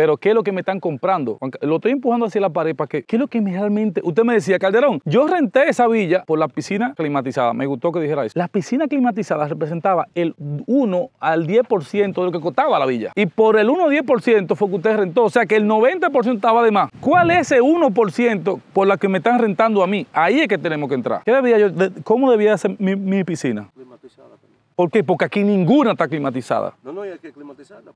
Pero ¿qué es lo que me están comprando? Lo estoy empujando hacia la pared para que, ¿qué es lo que realmente... Usted me decía, Calderón, yo renté esa villa por la piscina climatizada. Me gustó que dijera eso. La piscina climatizada representaba el 1 al 10% de lo que costaba la villa. Y por el 1 al 10% fue que usted rentó. O sea que el 90% estaba de más. ¿Cuál es ese 1% por la que me están rentando a mí? Ahí es que tenemos que entrar. ¿Qué debía yo, ¿Cómo debía ser mi, piscina? Climatizada. ¿Por qué? Porque aquí ninguna está climatizada. No, no, hay que climatizarla.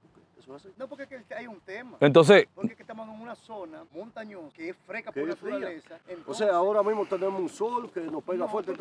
No, porque hay un tema. Entonces. Porque estamos en una zona montañosa que es fresca por naturaleza. Entonces, o sea, ahora mismo tenemos un sol que nos pega fuerte el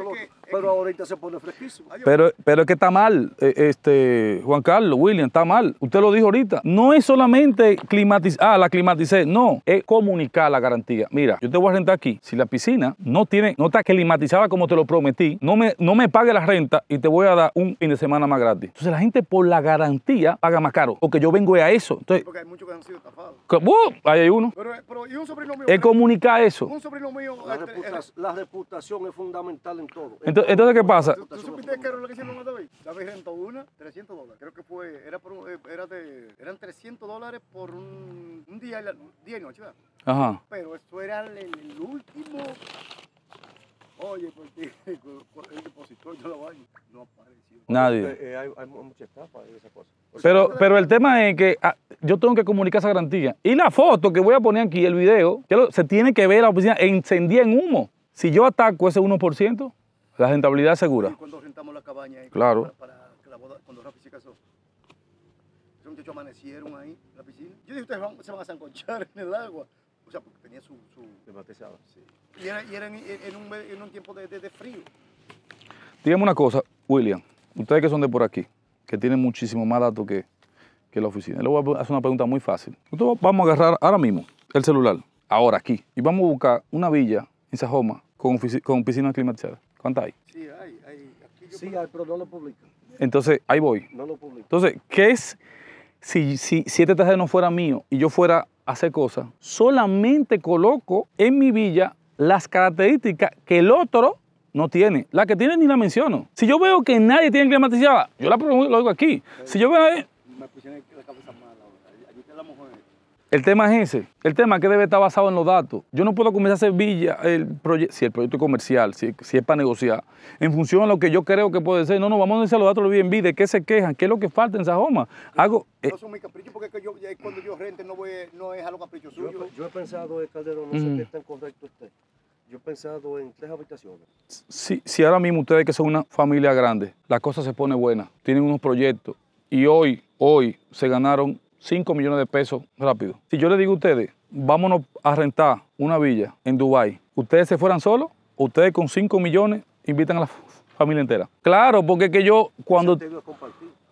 pero ahorita se pone fresquísimo. Pero, pero es que está mal, eh, este, Juan Carlos, William, está mal. Usted lo dijo ahorita. No es solamente climatizar, ah, la climaticé, no, es comunicar la garantía. Mira, yo te voy a rentar aquí. Si la piscina no tiene, no está climatizada como te lo prometí, no me, no me pague la renta y te voy a dar un fin de semana más gratis. Entonces la gente por la garantía paga más caro, porque yo vengo de a eso. Entonces, porque hay muchos que han sido estafados. ¡uh! ahí hay uno. Pero, pero, y un sobrino mío. Él comunica eso. Un sobrino mío. La, este, reputación es fundamental en todo. Entonces, entonces ¿qué pasa? ¿Tú, tú supiste que era lo que hicieron a David? David rentó una, 300 dólares. Creo que fue, era, por, eh, era de, eran 300 dólares por un, un día, y la, día noche, Ajá. Pero esto era el último Oye, porque el depositor de la vaina no apareció. Nadie. Eh, hay, hay, mucha estafa y esas cosas. Pero, pero el tema es que ah, yo tengo que comunicar esa garantía. Y la foto que voy a poner aquí, el video, que se tiene que ver la oficina encendida en humo. Si yo ataco ese 1%, la rentabilidad es segura. cuando rentamos la cabaña ahí, claro. para, para que la boda, cuando Rafi se casó. Esos muchachos amanecieron ahí en la piscina. Yo dije, ustedes van, se van a sanconchar en el agua. O sea, porque tenía su... su... Y, era, en, un, tiempo de, frío. Dígame una cosa, William. Ustedes que son de por aquí, que tienen muchísimo más datos que, la oficina. Le voy a hacer una pregunta muy fácil. Nosotros vamos a agarrar ahora mismo el celular, ahora aquí, y vamos a buscar una villa en Sajoma con, con piscina climatizada. ¿Cuántas hay? Sí, hay. hay. sí, hay, pero no lo publican. Entonces, ahí voy. No lo publican. Entonces, ¿qué es si, si, si este terreno fuera mío y yo fuera hacer cosas. Solamente coloco en mi villa las características que el otro no tiene. La que tiene ni la menciono. Si yo veo que nadie tiene climatizada, yo la lo digo aquí. Si yo veo... Eh, Me la cabeza el tema es ese. El tema es que debe estar basado en los datos. Yo no puedo comenzar a hacer villa, el si el proyecto es comercial, si, es para negociar, en función a lo que yo creo que puede ser. No, no, vamos a decir los datos de Airbnb, de qué se quejan, qué es lo que falta en Sajoma. Hago, no eh, son mis caprichos porque yo, cuando yo rente no, voy, no es a los caprichos suyos. Yo, he pensado, eh, Calderón, no sé qué tan correcto usted. Yo he pensado en tres habitaciones. Si, si ahora mismo ustedes que son una familia grande, la cosa se pone buena, tienen unos proyectos y hoy, hoy se ganaron 5 millones de pesos rápido. Si yo le digo a ustedes, vámonos a rentar una villa en Dubái, ¿ustedes se fueran solos? ¿Ustedes con 5 millones invitan a la familia entera? Claro, porque es que yo cuando...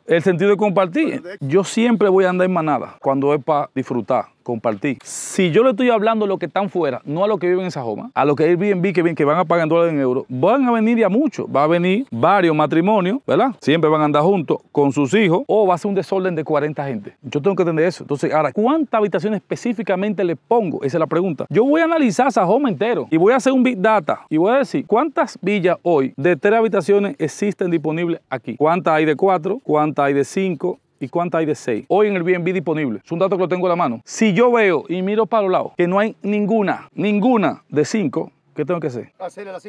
El sentido de compartir. Yo siempre voy a andar en manada cuando es para disfrutar compartir. Si yo le estoy hablando a los que están fuera, no a los que viven en esa Sajoma, a los que Airbnb que, que van a pagar en dólares en euros, van a venir ya muchos. Va a venir varios matrimonios, ¿verdad? Siempre van a andar juntos con sus hijos o va a ser un desorden de 40 gente. Yo tengo que entender eso. Entonces, ahora, ¿cuántas habitaciones específicamente le pongo? Esa es la pregunta. Yo voy a analizar esa Sajoma entero y voy a hacer un Big Data y voy a decir cuántas villas hoy de tres habitaciones existen disponibles aquí. ¿Cuántas hay de cuatro? ¿Cuántas hay de cinco? y cuánta hay de 6. Hoy en el BNB disponible. Es un dato que lo tengo en la mano. Si yo veo y miro para los lados que no hay ninguna, ninguna de 5, ¿Qué tengo que hacer? de la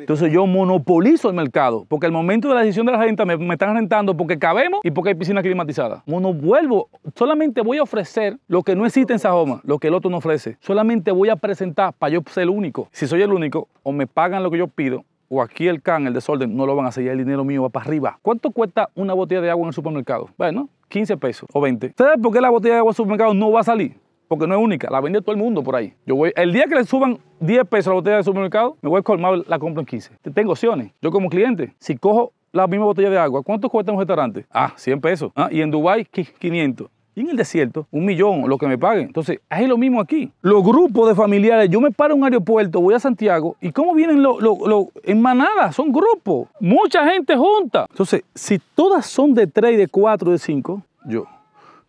Entonces yo monopolizo el mercado, porque al momento de la decisión de la renta me, están rentando porque cabemos y porque hay piscina climatizada. Mono vuelvo, solamente voy a ofrecer lo que no existe en Sajoma, lo que el otro no ofrece. Solamente voy a presentar para yo ser el único. Si soy el único, o me pagan lo que yo pido, o aquí el can, el desorden, no lo van a sellar, el dinero mío va para arriba. ¿Cuánto cuesta una botella de agua en el supermercado? Bueno, 15 pesos o 20. ¿Sabes por qué la botella de agua en el supermercado no va a salir? Porque no es única, la vende todo el mundo por ahí. Yo voy, el día que le suban 10 pesos a la botella de supermercado, me voy a colmar, la compro en 15. Tengo opciones. Yo como cliente, si cojo la misma botella de agua, ¿cuánto cuesta en un restaurante? Ah, 100 pesos. Ah, y en Dubai 500 en el desierto, un millón, lo que me paguen. Entonces, es lo mismo aquí. Los grupos de familiares, yo me paro en un aeropuerto, voy a Santiago, ¿y cómo vienen los, en manada? Son grupos, mucha gente junta. Entonces, si todas son de tres, de cuatro, de cinco. yo,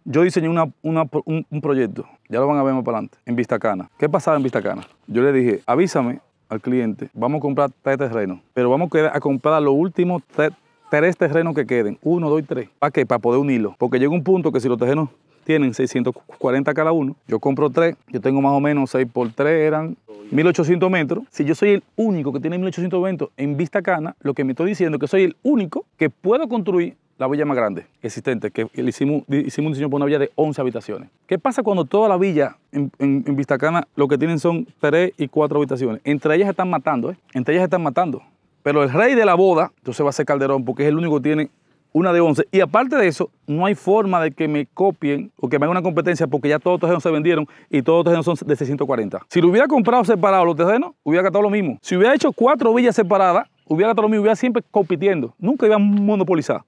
yo diseñé una, un, proyecto, ya lo van a ver más para adelante, en Vistacana. ¿Qué pasaba en Vistacana? Yo le dije, avísame al cliente, vamos a comprar tres terrenos, pero vamos a comprar los últimos tres tres terrenos que queden, uno, dos y tres. ¿Para qué? Para poder unirlo. Porque llega un punto que si los terrenos tienen 640 cada uno, yo compro tres, yo tengo más o menos seis por tres, eran 1800 metros. Si yo soy el único que tiene 1800 metros en Vistacana, lo que me estoy diciendo es que soy el único que puedo construir la villa más grande existente, que hicimos, hicimos un diseño por una villa de 11 habitaciones. ¿Qué pasa cuando toda la villa en, en, Vistacana lo que tienen son tres y cuatro habitaciones? Entre ellas están matando, ¿eh? Entre ellas están matando. Pero el rey de la boda, entonces va a ser Calderón, porque es el único que tiene una de 11. Y aparte de eso, no hay forma de que me copien o que me haga una competencia porque ya todos los terrenos se vendieron y todos los terrenos son de 640. Si lo hubiera comprado separado los terrenos, hubiera gastado lo mismo. Si hubiera hecho cuatro villas separadas, hubiera gastado lo mismo, hubiera siempre compitiendo. Nunca iba a monopolizar.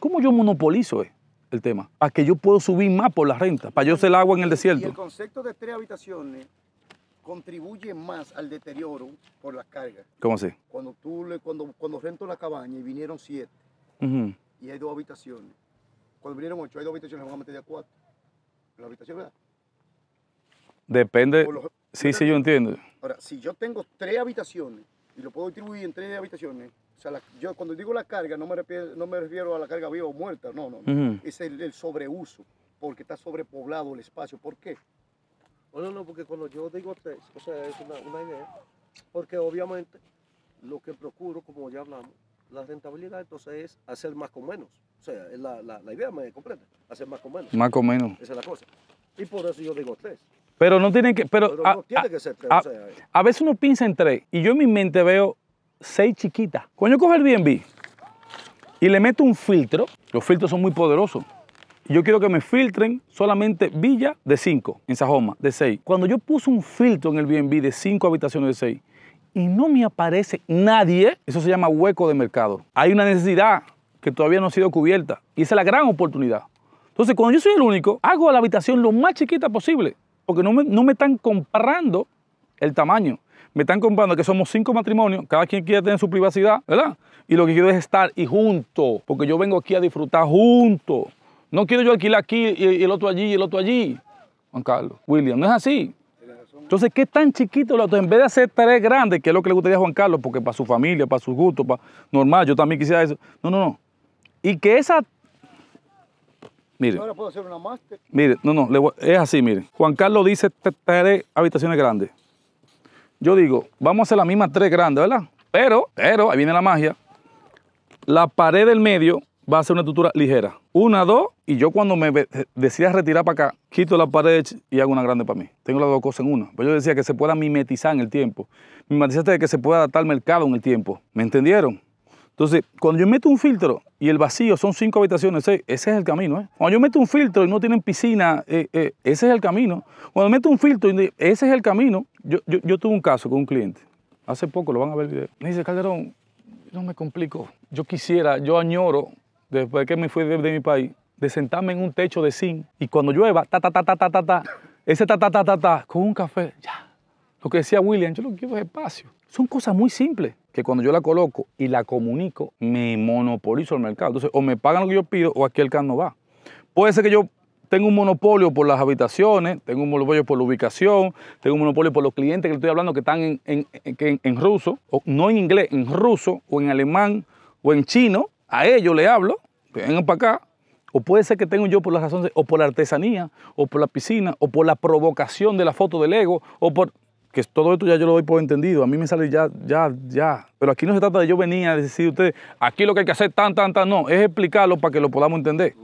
¿Cómo yo monopolizo eh, el tema? Para que yo puedo subir más por la renta, para yo hacer el agua en el desierto. el concepto de tres habitaciones contribuye más al deterioro por las cargas. ¿Cómo así? Cuando tú le, cuando, cuando rento la cabaña y vinieron siete y hay dos habitaciones. Cuando vinieron ocho, hay dos habitaciones, vamos a meter ya cuatro. La habitación, ¿verdad? Depende. sí, sí, yo entiendo. Ahora, si yo tengo tres habitaciones y lo puedo distribuir en tres habitaciones, o sea, yo cuando digo la carga no me, refiero, no me refiero a la carga viva o muerta, no, no, es el sobreuso, porque está sobrepoblado el espacio. ¿Por qué? Bueno, no, porque cuando yo digo tres, o sea, es una, una idea, porque obviamente lo que procuro, como ya hablamos, la rentabilidad entonces es hacer más con menos. O sea, es la, la, la, idea me comprende, hacer más con menos. Más con menos. Esa es la cosa. Y por eso yo digo tres. Pero no tienen que, pero, a, no tiene que ser tres. Eh. A, veces uno piensa en tres y yo en mi mente veo seis chiquitas. Cuando yo cojo el BNB y le meto un filtro, los filtros son muy poderosos. Yo quiero que me filtren solamente villa de 5 en Sajoma, de 6. Cuando yo puse un filtro en el BNB de 5 habitaciones de 6 y no me aparece nadie, eso se llama hueco de mercado. Hay una necesidad que todavía no ha sido cubierta y esa es la gran oportunidad. Entonces, cuando yo soy el único, hago la habitación lo más chiquita posible, porque no me, no me están comprando el tamaño me están comprando que somos cinco matrimonios, cada quien quiere tener su privacidad, ¿verdad? Y lo que quiero es estar y junto, porque yo vengo aquí a disfrutar junto. No quiero yo alquilar aquí y el otro allí y el otro allí, Juan Carlos, William, no es así. Entonces, ¿qué tan chiquito el otro. En vez de hacer tres grandes, que es lo que le gustaría a Juan Carlos, porque para su familia, para sus gustos, para normal, yo también quisiera eso. No, no, no. Y que esa. Mire. Ahora puedo hacer una Mire, no, no, es así, mire. Juan Carlos dice tres habitaciones grandes. Yo digo, vamos a hacer las mismas tres grandes, ¿verdad? Pero, pero, ahí viene la magia. La pared del medio va a ser una estructura ligera. Una, dos, y yo cuando me eh, decía retirar para acá, quito la pared y hago una grande para mí. Tengo las dos cosas en una. Pero pues yo decía que se pueda mimetizar en el tiempo. Mimetizaste de que se pueda adaptar al mercado en el tiempo. ¿Me entendieron? Entonces, cuando yo meto un filtro y el vacío son cinco habitaciones, ese, es el camino. ¿eh? Cuando yo meto un filtro y no tienen piscina, eh, ese es el camino. Cuando meto un filtro, y ese es el camino. Yo, yo, yo, tuve un caso con un cliente, hace poco lo van a ver el video. Me dice, Calderón, no me complico. Yo quisiera, yo añoro después de que me fui de, mi país, de sentarme en un techo de zinc y cuando llueva, ta, ta, ta, ta, ta, ta, ese ta, ta, ta, ta, con un café, ya. Lo que decía William, yo lo que quiero es espacio. Son cosas muy simples que cuando yo la coloco y la comunico, me monopolizo el mercado. Entonces, o me pagan lo que yo pido o aquí el carro no va. Puede ser que yo tenga un monopolio por las habitaciones, tengo un monopolio por la ubicación, tengo un monopolio por los clientes que le estoy hablando que están en, en, ruso, o no en inglés, en ruso, o en alemán, o en chino, a ellos le hablo, vengan para acá. O puede ser que tengo yo por las razones, o por la artesanía, o por la piscina, o por la provocación de la foto del ego, o por... Que todo esto ya yo lo doy por entendido, a mí me sale ya, ya, ya. Pero aquí no se trata de yo venir a decir ustedes, aquí lo que hay que hacer tan, tan, tan, no, es explicarlo para que lo podamos entender.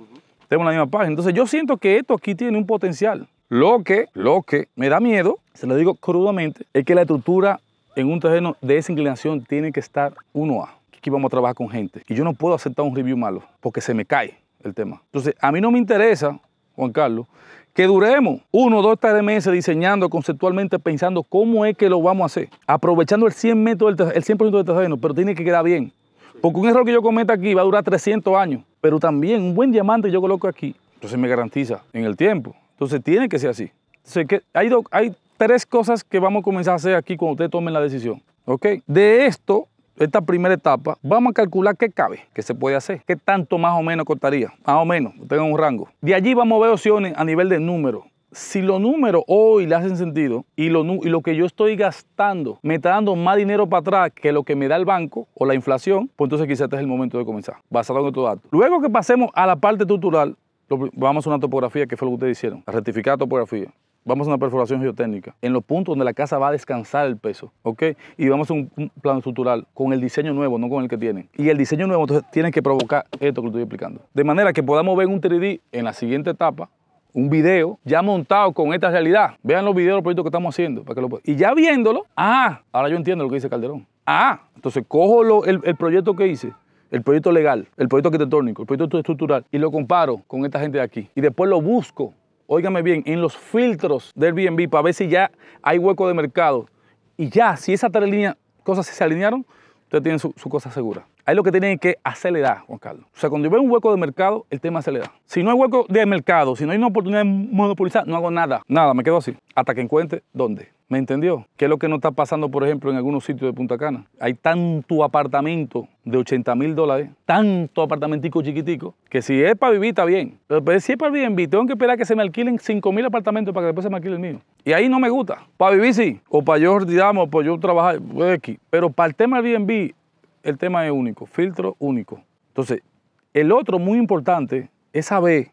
Tenemos la misma página. Entonces yo siento que esto aquí tiene un potencial. Lo que, lo que me da miedo, se lo digo crudamente, es que la estructura en un terreno de esa inclinación tiene que estar 1A aquí vamos a trabajar con gente. Y yo no puedo aceptar un review malo porque se me cae el tema. Entonces, a mí no me interesa, Juan Carlos, que duremos uno dos tres meses diseñando conceptualmente, pensando cómo es que lo vamos a hacer, aprovechando el 100%, del, el 100 terreno, pero tiene que quedar bien. Porque un error que yo cometa aquí va a durar 300 años, pero también un buen diamante yo coloco aquí, entonces me garantiza en el tiempo. Entonces tiene que ser así. que hay, hay tres cosas que vamos a comenzar a hacer aquí cuando usted tomen la decisión. ¿ok? De esto esta primera etapa, vamos a calcular qué cabe, qué se puede hacer, qué tanto más o menos costaría, más o menos, tengan un rango. De allí vamos a ver opciones a nivel de número. Si los números hoy le hacen sentido y lo, y lo que yo estoy gastando me está dando más dinero para atrás que lo que me da el banco o la inflación, pues entonces quizás este es el momento de comenzar, basado en estos datos. Luego que pasemos a la parte tutorial vamos a una topografía que fue lo que ustedes hicieron, a rectificada topografía. Vamos a una perforación geotécnica, en los puntos donde la casa va a descansar el peso, ¿ok? Y vamos a un, plano estructural con el diseño nuevo, no con el que tienen. Y el diseño nuevo, entonces, tiene que provocar esto que estoy explicando. De manera que podamos ver un 3D en la siguiente etapa, un video ya montado con esta realidad. Vean los videos, los proyectos que estamos haciendo. Para Y ya viéndolo, ah, ahora yo entiendo lo que dice Calderón. Ah, entonces cojo el, el proyecto que hice, el proyecto legal, el proyecto arquitectónico, el proyecto estructural, y lo comparo con esta gente de aquí. Y después lo busco óigame bien, en los filtros del BNB para ver si ya hay hueco de mercado. Y ya, si esas tres líneas, cosas se alinearon, usted tiene su cosa segura. Ahí lo que tienen que acelerar, Juan Carlos. O sea, cuando yo veo un hueco de mercado, el tema se da. Si no hay hueco de mercado, si no hay una oportunidad de monopolizar, no hago nada. Nada, me quedo así. Hasta que encuentre dónde. ¿Me entendió? ¿Qué es lo que no está pasando, por ejemplo, en algunos sitios de Punta Cana? Hay tanto apartamento de 80 mil dólares, tanto apartamentico chiquitico, que si es para vivir está bien. Pero si es para B&B, tengo que esperar que se me alquilen 5 mil apartamentos para que después se me alquile el mío. Y ahí no me gusta. Para vivir sí, o para yo digamos, yo trabajar, pues, Pero para el tema del B&B, el tema es único, filtro único. Entonces, el otro muy importante es saber,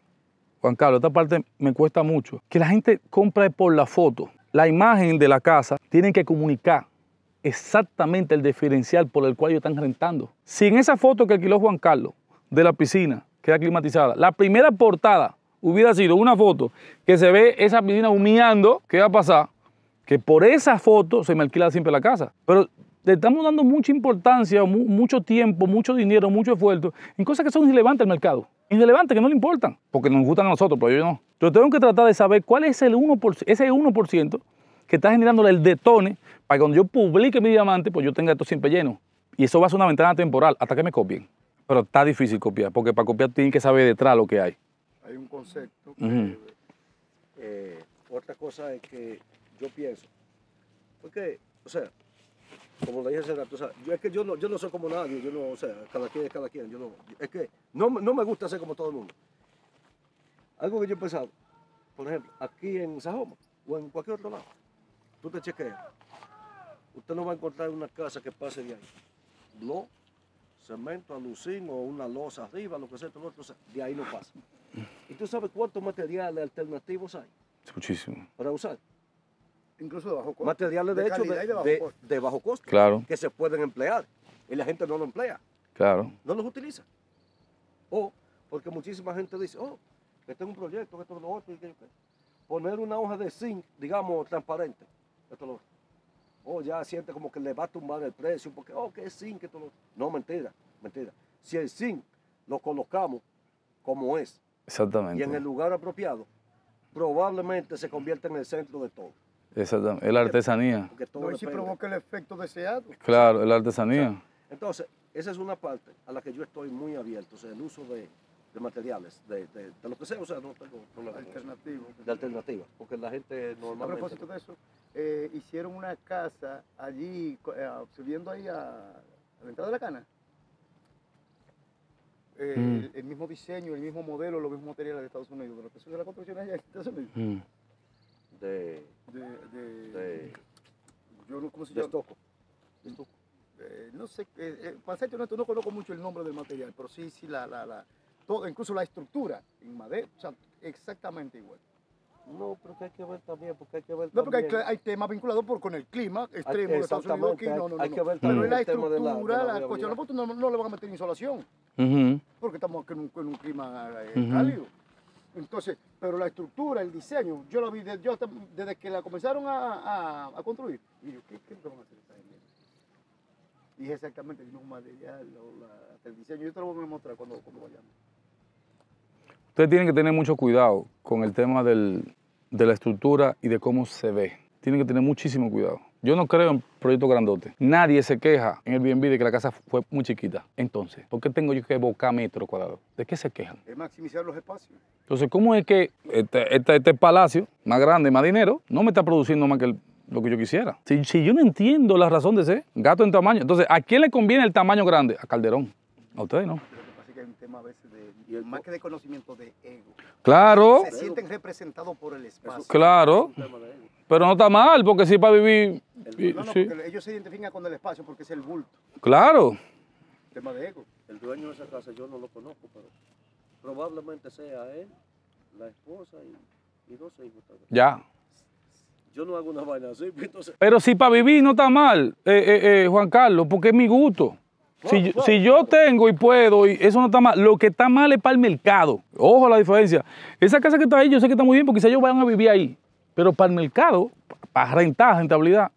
Juan Carlos, esta parte me cuesta mucho, que la gente compra por la foto. La imagen de la casa tienen que comunicar exactamente el diferencial por el cual ellos están rentando. Si en esa foto que alquiló Juan Carlos de la piscina, que climatizada, la primera portada hubiera sido una foto que se ve esa piscina humillando, ¿qué va a pasar? Que por esa foto se me alquila siempre la casa. Pero estamos dando mucha importancia, mucho tiempo, mucho dinero, mucho esfuerzo en cosas que son irrelevantes al mercado. Irrelevantes, que no le importan, porque nos gustan a nosotros, pero yo no. Yo tengo que tratar de saber cuál es el 1%, ese 1% que está generando el detone para que cuando yo publique mi diamante, pues yo tenga esto siempre lleno. Y eso va a ser una ventana temporal hasta que me copien. Pero está difícil copiar, porque para copiar tienen que saber detrás lo que hay. Hay un concepto. Eh, otra cosa es que yo pienso, porque, o sea, como le dije hace rato, o sea, yo, es que yo no, soy como nadie, yo no, o sea, cada quien es cada quien, yo no, es que no, me gusta ser como todo el mundo. Algo que yo he pensado, por ejemplo, aquí en Sajoma o en cualquier otro lado, tú te chequeas, usted no va a encontrar una casa que pase de ahí. No, cemento, alucino, o una losa arriba, lo que sea, todo otro, de ahí no pasa. ¿Y tú sabes cuántos materiales alternativos hay? Muchísimo. Para usar incluso de bajo costo. Materiales, de, hecho, de, bajo de, costo. Claro. Que se pueden emplear. Y la gente no lo emplea. Claro. No los utiliza. O porque muchísima gente dice, oh, que tengo un proyecto, que esto lo otro. Poner una hoja de zinc, digamos, transparente. Esto lo O ya siente como que le va a tumbar el precio porque, oh, que es zinc, que esto lo No, mentira, mentira. Si el zinc lo colocamos como es. Exactamente. Y en el lugar apropiado, probablemente se convierte en el centro de todo. Exactamente, es la artesanía. Porque todo si provoca el efecto deseado. Claro, es la artesanía. entonces, esa es una parte a la que yo estoy muy abierto, o sea, el uso de, materiales, de, lo que sea, o sea, no tengo problema. De alternativas. porque la gente normalmente... A propósito de eso, eh, hicieron una casa allí, eh, subiendo ahí a, la entrada de la cana. Mm. el, mismo diseño, el mismo modelo, los mismos materiales de Estados Unidos, de los que de la construcción allá en Estados Unidos. Mm de, de, de, yo no, ¿cómo se llama? Estoco. Eh, no sé, eh, eh para ser honesto, no conozco mucho el nombre del material, pero sí, sí, la, la, la todo, incluso la estructura en madera, o sea, exactamente igual. No, pero que hay que ver también, porque hay que ver también. No, porque hay, hay temas vinculados por, con el clima extremo de Estados Unidos. Aquí, no, no, hay que ver Pero es la estructura, la, la, la cuestión, no, le van a meter insolación, porque estamos en un, en un clima eh, cálido. Entonces, pero la estructura, el diseño, yo lo vi desde, yo, desde que la comenzaron a, a, construir. Y yo, ¿qué, qué van a hacer Dije exactamente el mismo material, o hasta el diseño. Yo te lo voy a mostrar cuando, cuando vayamos. Ustedes tienen que tener mucho cuidado con el tema del, de la estructura y de cómo se ve. Tienen que tener muchísimo cuidado. Yo no creo en proyectos grandotes. Nadie se queja en el Airbnb de que la casa fue muy chiquita. Entonces, ¿por qué tengo yo que evocar metros cuadrados? ¿De qué se quejan? Es maximizar los espacios. Entonces, ¿cómo es que este, este, este palacio, más grande, más dinero, no me está produciendo más que lo que yo quisiera. Si, yo no entiendo la razón de ese gato en tamaño, entonces, ¿a quién le conviene el tamaño grande? A Calderón. A ustedes no. que pasa un tema a veces de, más que de conocimiento de ego. Claro. Se sienten representados por el espacio. Claro. Pero no está mal, porque sí para vivir... no, no, ellos se identifican con el espacio porque es el bulto. Claro. El tema de ego. El dueño de esa casa yo no lo conozco, pero probablemente sea él, la esposa y, y dos hijos. Ya. Yo no hago una vaina así, pues, entonces... Pero si para vivir no está mal, eh, eh, eh, Juan Carlos, porque es mi gusto. si, yo tengo y puedo, y eso no está mal. Lo que está mal es para el mercado. Ojo la diferencia. Esa casa que está ahí, yo sé que está muy bien, porque si ellos vayan a vivir ahí. Pero para el mercado, para rentar rentabilidad,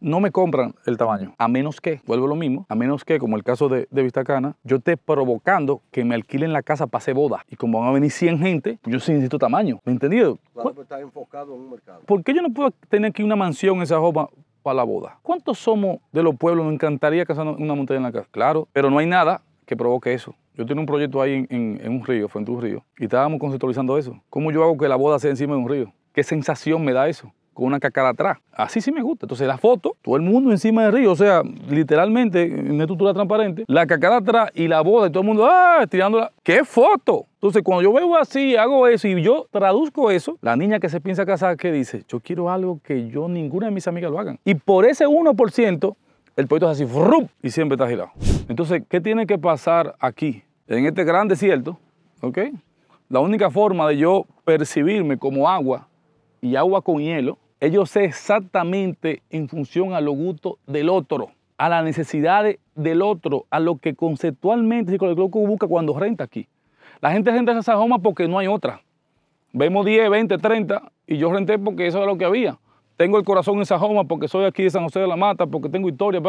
no, me compran el tamaño. A menos que, vuelvo lo mismo, a menos que, como el caso de, Vistacana, yo esté provocando que me alquilen la casa para hacer boda. Y como van a venir 100 gente, yo sí necesito tamaño. ¿Me entendido? Claro, enfocado en un mercado. ¿Por qué yo no puedo tener aquí una mansión en esa ropa para la boda? ¿Cuántos somos de los pueblos? Me encantaría casar una montaña en la casa. Claro, pero no hay nada que provoque eso. Yo tengo un proyecto ahí en, un río, frente a un río, y estábamos conceptualizando eso. ¿Cómo yo hago que la boda sea encima de un río? ¿Qué sensación me da eso? Con una cacara atrás. Así sí me gusta. Entonces la foto, todo el mundo encima del río, o sea, literalmente, una estructura transparente, la cacara atrás y la boda y todo el mundo, ¡ah! estirándola ¡Qué foto! Entonces, cuando yo veo así, hago eso y yo traduzco eso, la niña que se piensa casar, ¿qué dice? Yo quiero algo que yo, ninguna de mis amigas lo hagan. Y por ese 1%, el pollito es así, y siempre está girado. Entonces, ¿qué tiene que pasar aquí? En este gran desierto, ¿ok? La única forma de yo percibirme como agua y agua con hielo, ellos sé exactamente en función a los gustos del otro, a las necesidades del otro, a lo que conceptualmente el psicólogo busca cuando renta aquí. La gente renta esa sajoma porque no hay otra. Vemos 10, 20, 30 y yo renté porque eso era lo que había. Tengo el corazón en sajoma porque soy aquí de San José de la Mata, porque tengo historia.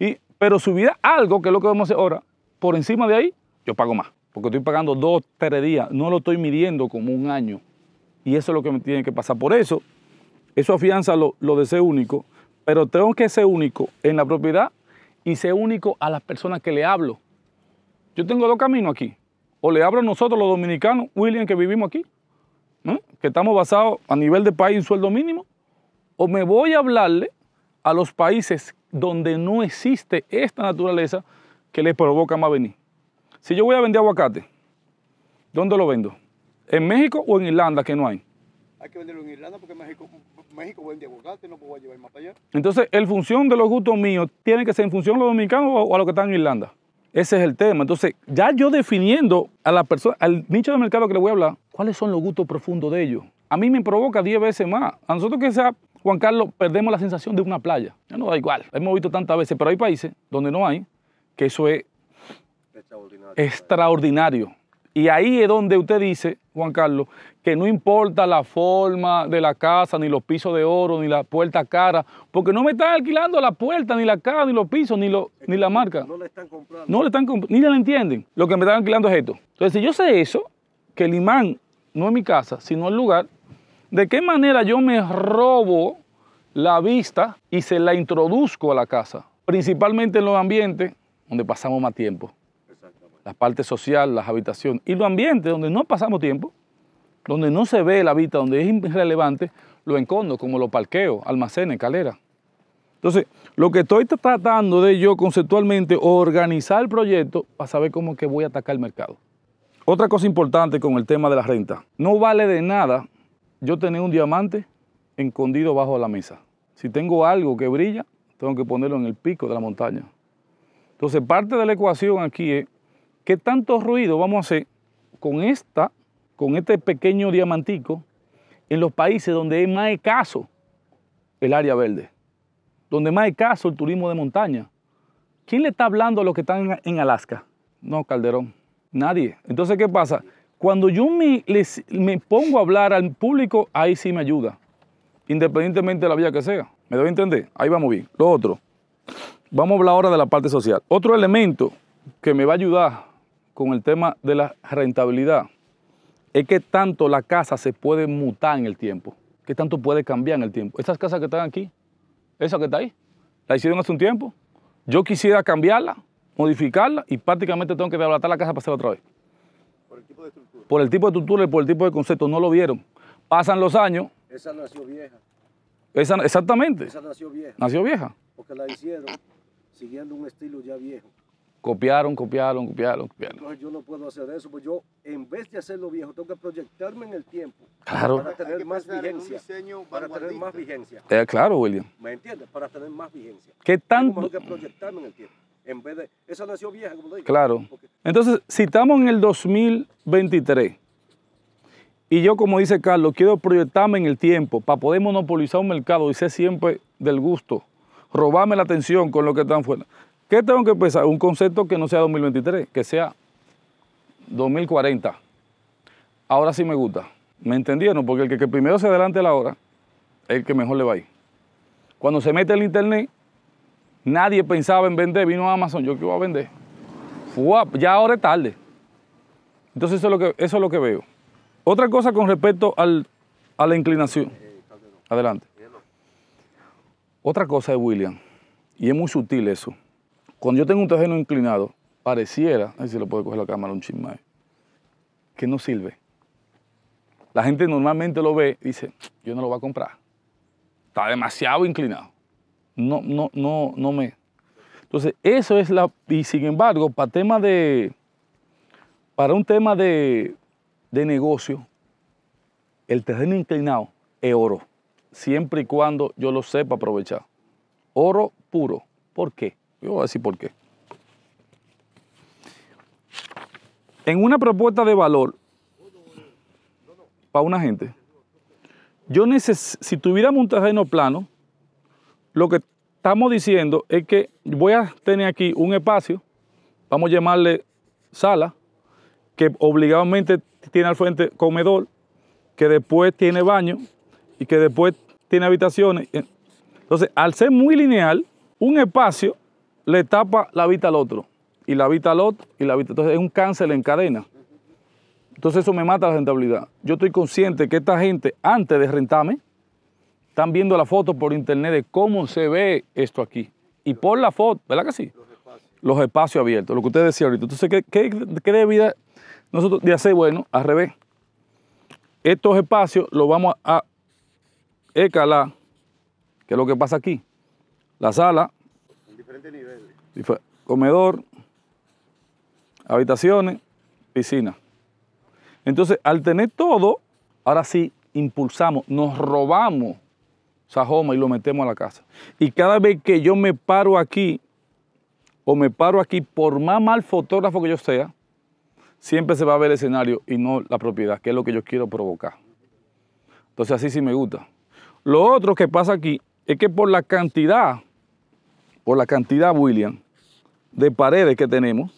Y, pero si hubiera algo, que es lo que vamos a hacer ahora, por encima de ahí, yo pago más. Porque estoy pagando dos, tres días. No lo estoy midiendo como un año y eso es lo que me tiene que pasar. Por eso, eso afianza lo, lo de ser único, pero tengo que ser único en la propiedad y ser único a las personas que le hablo. Yo tengo dos caminos aquí. O le hablo a nosotros los dominicanos, William, que vivimos aquí, que estamos basados a nivel de país en sueldo mínimo, o me voy a hablarle a los países donde no existe esta naturaleza que les provoca más venir. Si yo voy a vender aguacate, ¿dónde lo vendo? ¿En México o en Irlanda que no hay? Hay que venderlo en Irlanda porque México, México vende aguacate, no puedo llevar más allá. Entonces, ¿el función de los gustos míos tiene que ser en función de los dominicanos o a los que están en Irlanda? Ese es el tema. Entonces, ya yo definiendo a la persona, al nicho de mercado que le voy a hablar, ¿cuáles son los gustos profundos de ellos? A mí me provoca 10 veces más. A nosotros que sea Juan Carlos, perdemos la sensación de una playa. Ya no da igual. Hemos visto tantas veces, pero hay países donde no hay, que eso es extraordinario. Y ahí es donde usted dice, Juan Carlos, que no importa la forma de la casa, ni los pisos de oro, ni la puerta cara, porque no me están alquilando la puerta, ni la casa, ni los pisos, ni, lo, ni la marca. No le están comprando. No le están ni la entienden. Lo que me están alquilando es esto. Entonces, si yo sé eso, que el imán no es mi casa, sino el lugar, ¿de qué manera yo me robo la vista y se la introduzco a la casa? Principalmente en los ambientes donde pasamos más tiempo las partes social, las habitaciones y los ambiente, donde no pasamos tiempo, donde no se ve la vida, donde es irrelevante, lo encondo, como los parqueos, almacenes, escaleras. Entonces, lo que estoy tratando de yo conceptualmente organizar el proyecto para saber cómo que voy a atacar el mercado. Otra cosa importante con el tema de la renta. No vale de nada yo tener un diamante escondido bajo la mesa. Si tengo algo que brilla, tengo que ponerlo en el pico de la montaña. Entonces, parte de la ecuación aquí es ¿Qué tanto ruido vamos a hacer con esta, con este pequeño diamantico en los países donde es más caso el área verde? Donde más caso el turismo de montaña. ¿Quién le está hablando a los que están en Alaska? No, Calderón. Nadie. Entonces, ¿qué pasa? Cuando yo me, me pongo a hablar al público, ahí sí me ayuda. Independientemente de la vía que sea. ¿Me debe entender? Ahí vamos bien. Lo otro. Vamos a hablar ahora de la parte social. Otro elemento que me va a ayudar con el tema de la rentabilidad es que tanto la casa se puede mutar en el tiempo, que tanto puede cambiar en el tiempo. Estas casas que están aquí, esa que está ahí, la hicieron hace un tiempo. Yo quisiera cambiarla, modificarla y prácticamente tengo que desbaratar la casa para hacerla otra vez. ¿Por el tipo de estructura? Por el tipo de estructura y por el tipo de concepto, no lo vieron. Pasan los años. Esa nació vieja. exactamente. Esa nació vieja. Nació vieja. Porque la hicieron siguiendo un estilo ya viejo copiaron, copiaron, copiaron, copiaron. yo no puedo hacer eso, pues yo en vez de hacerlo viejo, tengo que proyectarme en el tiempo. Claro. Para tener más vigencia. Para tener más vigencia. Eh, claro, William. ¿Me entiendes? Para tener más vigencia. ¿Qué tanto? Tengo que proyectarme en el tiempo. En vez de, esa nació vieja, como te Claro. Entonces, si estamos en el 2023 y yo, como dice Carlos, quiero proyectarme en el tiempo para poder monopolizar un mercado y ser siempre del gusto, robarme la atención con lo que están fuera. ¿Qué tengo que pensar? Un concepto que no sea 2023, que sea 2040. Ahora sí me gusta. ¿Me entendieron? Porque el que, primero se adelante a la hora es el que mejor le va a ir. Cuando se mete el internet, nadie pensaba en vender. Vino a Amazon, yo que iba a vender. Wow. ya ahora es tarde. Entonces eso es lo que, eso es lo que veo. Otra cosa con respecto a la inclinación. Adelante. Otra cosa de William, y es muy sutil eso. Cuando yo tengo un terreno inclinado, pareciera, a ver si lo coger la cámara un chisme, que no sirve. La gente normalmente lo ve y dice, yo no lo voy a comprar. Está demasiado inclinado. No, no, no, no me. Entonces, eso es la. Y sin embargo, para tema de. Para un tema de, de negocio, el terreno inclinado es oro. Siempre y cuando yo lo sepa aprovechar. Oro puro. ¿Por qué? Yo voy a decir por qué. En una propuesta de valor para una gente, yo neces si tuviéramos un terreno plano, lo que estamos diciendo es que voy a tener aquí un espacio, vamos a llamarle sala, que obligadamente tiene al frente comedor, que después tiene baño y que después tiene habitaciones. Entonces, al ser muy lineal, un espacio le tapa la vista al otro, y la vista al otro, y la vista. Entonces es un cáncer en cadena. Entonces eso me mata la rentabilidad. Yo estoy consciente que esta gente, antes de rentarme, están viendo la foto por internet de cómo se ve esto aquí. Y por la foto, ¿verdad que sí? Los espacios, abiertos, lo que usted decía ahorita. Entonces, ¿qué, qué, qué debida nosotros de hacer? Bueno, al revés. Estos espacios los vamos a escalar, que es lo que pasa aquí. La sala Comedor, habitaciones, piscina. Entonces, al tener todo, ahora sí impulsamos, nos robamos Sajoma y lo metemos a la casa. Y cada vez que yo me paro aquí, o me paro aquí, por más mal fotógrafo que yo sea, siempre se va a ver el escenario y no la propiedad, que es lo que yo quiero provocar. Entonces así sí me gusta. Lo otro que pasa aquí es que por la cantidad por la cantidad, William, de paredes que tenemos,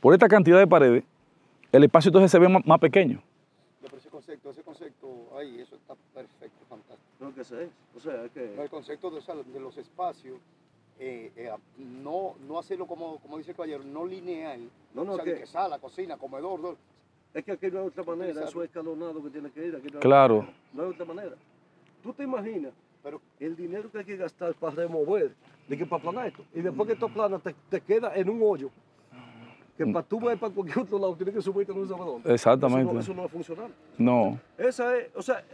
por esta cantidad de paredes, el espacio entonces se ve más, pequeño. Pero ese concepto, ese concepto ahí, eso está perfecto, fantástico. No, que sé, o sea, es que... El concepto de, los espacios, eh, eh, no, no hacerlo como, como dice el caballero, no lineal, no, no, o sea, que... sala, cocina, comedor, no. Es que aquí no hay otra manera, eso es escalonado que tiene que ir. Aquí claro. No hay otra manera. ¿Tú te imaginas pero el dinero que hay que gastar para remover, de que para planar esto. Y después que esto plana, te, queda en un hoyo. Que mm. para tú vas para cualquier otro lado, tienes que subirte en un sabadón. Exactamente. Eso no, va a funcionar. No. Esa es, o sea,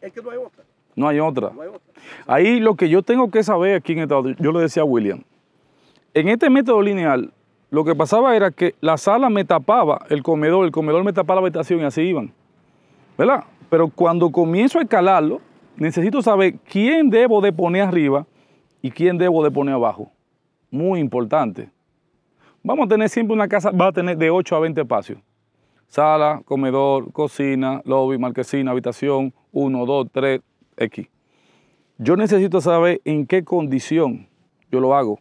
es que no hay otra. No hay otra. Ahí lo que yo tengo que saber aquí en Estados Unidos, yo le decía a William, en este método lineal, lo que pasaba era que la sala me tapaba el comedor, el comedor me tapaba la habitación y así iban. ¿Verdad? Pero cuando comienzo a escalarlo, necesito saber quién debo de poner arriba y quién debo de poner abajo. Muy importante. Vamos a tener siempre una casa, va a tener de 8 a 20 espacios. Sala, comedor, cocina, lobby, marquesina, habitación, 1, 2, 3, X. Yo necesito saber en qué condición yo lo hago.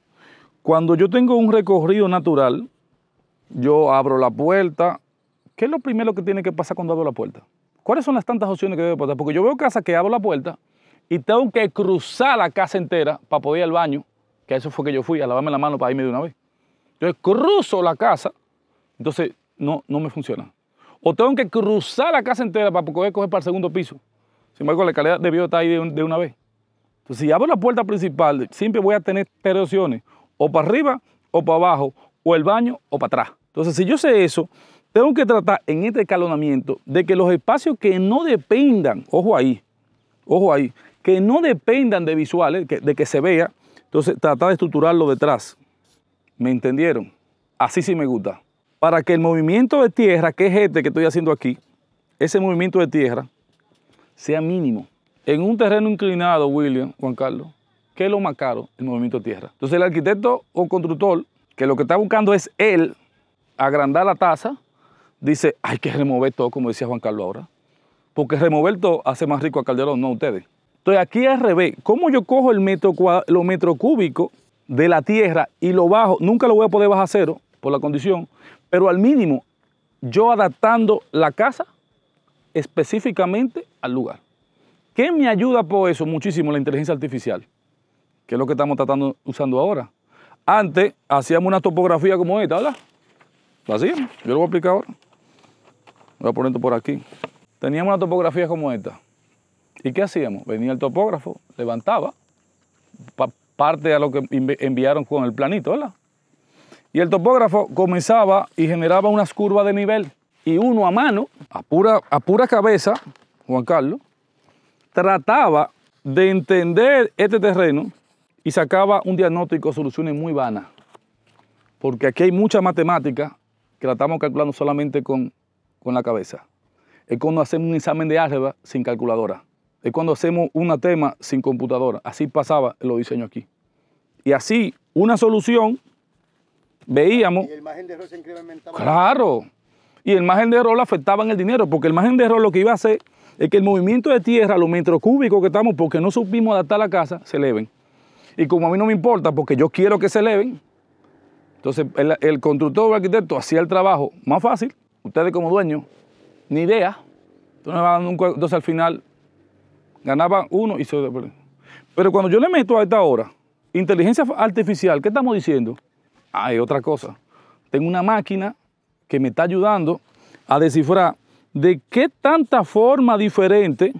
Cuando yo tengo un recorrido natural, yo abro la puerta. ¿Qué es lo primero que tiene que pasar cuando abro la puerta? ¿Cuáles son las tantas opciones que debe pasar? Porque yo veo casa que abro la puerta y tengo que cruzar la casa entera para poder ir al baño, que eso fue que yo fui, a lavarme la mano para irme de una vez. Entonces cruzo la casa, entonces no, no me funciona. O tengo que cruzar la casa entera para poder coger para el segundo piso. Sin embargo, la calidad debió estar ahí de, de una vez. Entonces, si abro la puerta principal, siempre voy a tener tres opciones, o para arriba, o para abajo, o el baño, o para atrás. Entonces, si yo sé eso, tengo que tratar en este escalonamiento de que los espacios que no dependan, ojo ahí, ojo ahí, que no dependan de visuales, de que se vea, entonces tratar de estructurarlo detrás. ¿Me entendieron? Así sí me gusta. Para que el movimiento de tierra, que es este que estoy haciendo aquí, ese movimiento de tierra sea mínimo. En un terreno inclinado, William, Juan Carlos, ¿qué es lo más caro? El movimiento de tierra. Entonces el arquitecto o constructor, que lo que está buscando es él agrandar la tasa, dice, hay que remover todo, como decía Juan Carlos ahora. Porque remover todo hace más rico a Calderón, no a ustedes. Entonces aquí al revés, ¿cómo yo cojo el metro, los metros cúbicos de la tierra y lo bajo? Nunca lo voy a poder bajar a cero por la condición, pero al mínimo yo adaptando la casa específicamente al lugar. ¿Qué me ayuda por eso? Muchísimo la inteligencia artificial, que es lo que estamos tratando, usando ahora. Antes hacíamos una topografía como esta, ¿verdad? La hacíamos, yo lo voy a aplicar ahora voy a poner por aquí. Teníamos una topografía como esta. ¿Y qué hacíamos? Venía el topógrafo, levantaba parte de lo que enviaron con el planito, ¿verdad? Y el topógrafo comenzaba y generaba unas curvas de nivel. Y uno a mano, a pura, a pura cabeza, Juan Carlos, trataba de entender este terreno y sacaba un diagnóstico, soluciones muy vanas. Porque aquí hay mucha matemática que la estamos calculando solamente con con la cabeza. Es cuando hacemos un examen de álgebra sin calculadora. Es cuando hacemos un tema sin computadora. Así pasaba en los diseños aquí. Y así, una solución, veíamos... Y el margen de error se incrementaba. Claro. Y el margen de error afectaba en el dinero, porque el margen de error lo que iba a hacer es que el movimiento de tierra, los metros cúbicos que estamos, porque no supimos adaptar la casa, se eleven. Y como a mí no me importa, porque yo quiero que se eleven, entonces el, el constructor o el arquitecto hacía el trabajo más fácil ustedes como dueños, ni idea, entonces al final ganaban uno y se Pero cuando yo le meto a esta hora, inteligencia artificial, ¿qué estamos diciendo? Hay ah, otra cosa. Tengo una máquina que me está ayudando a descifrar de qué tanta forma diferente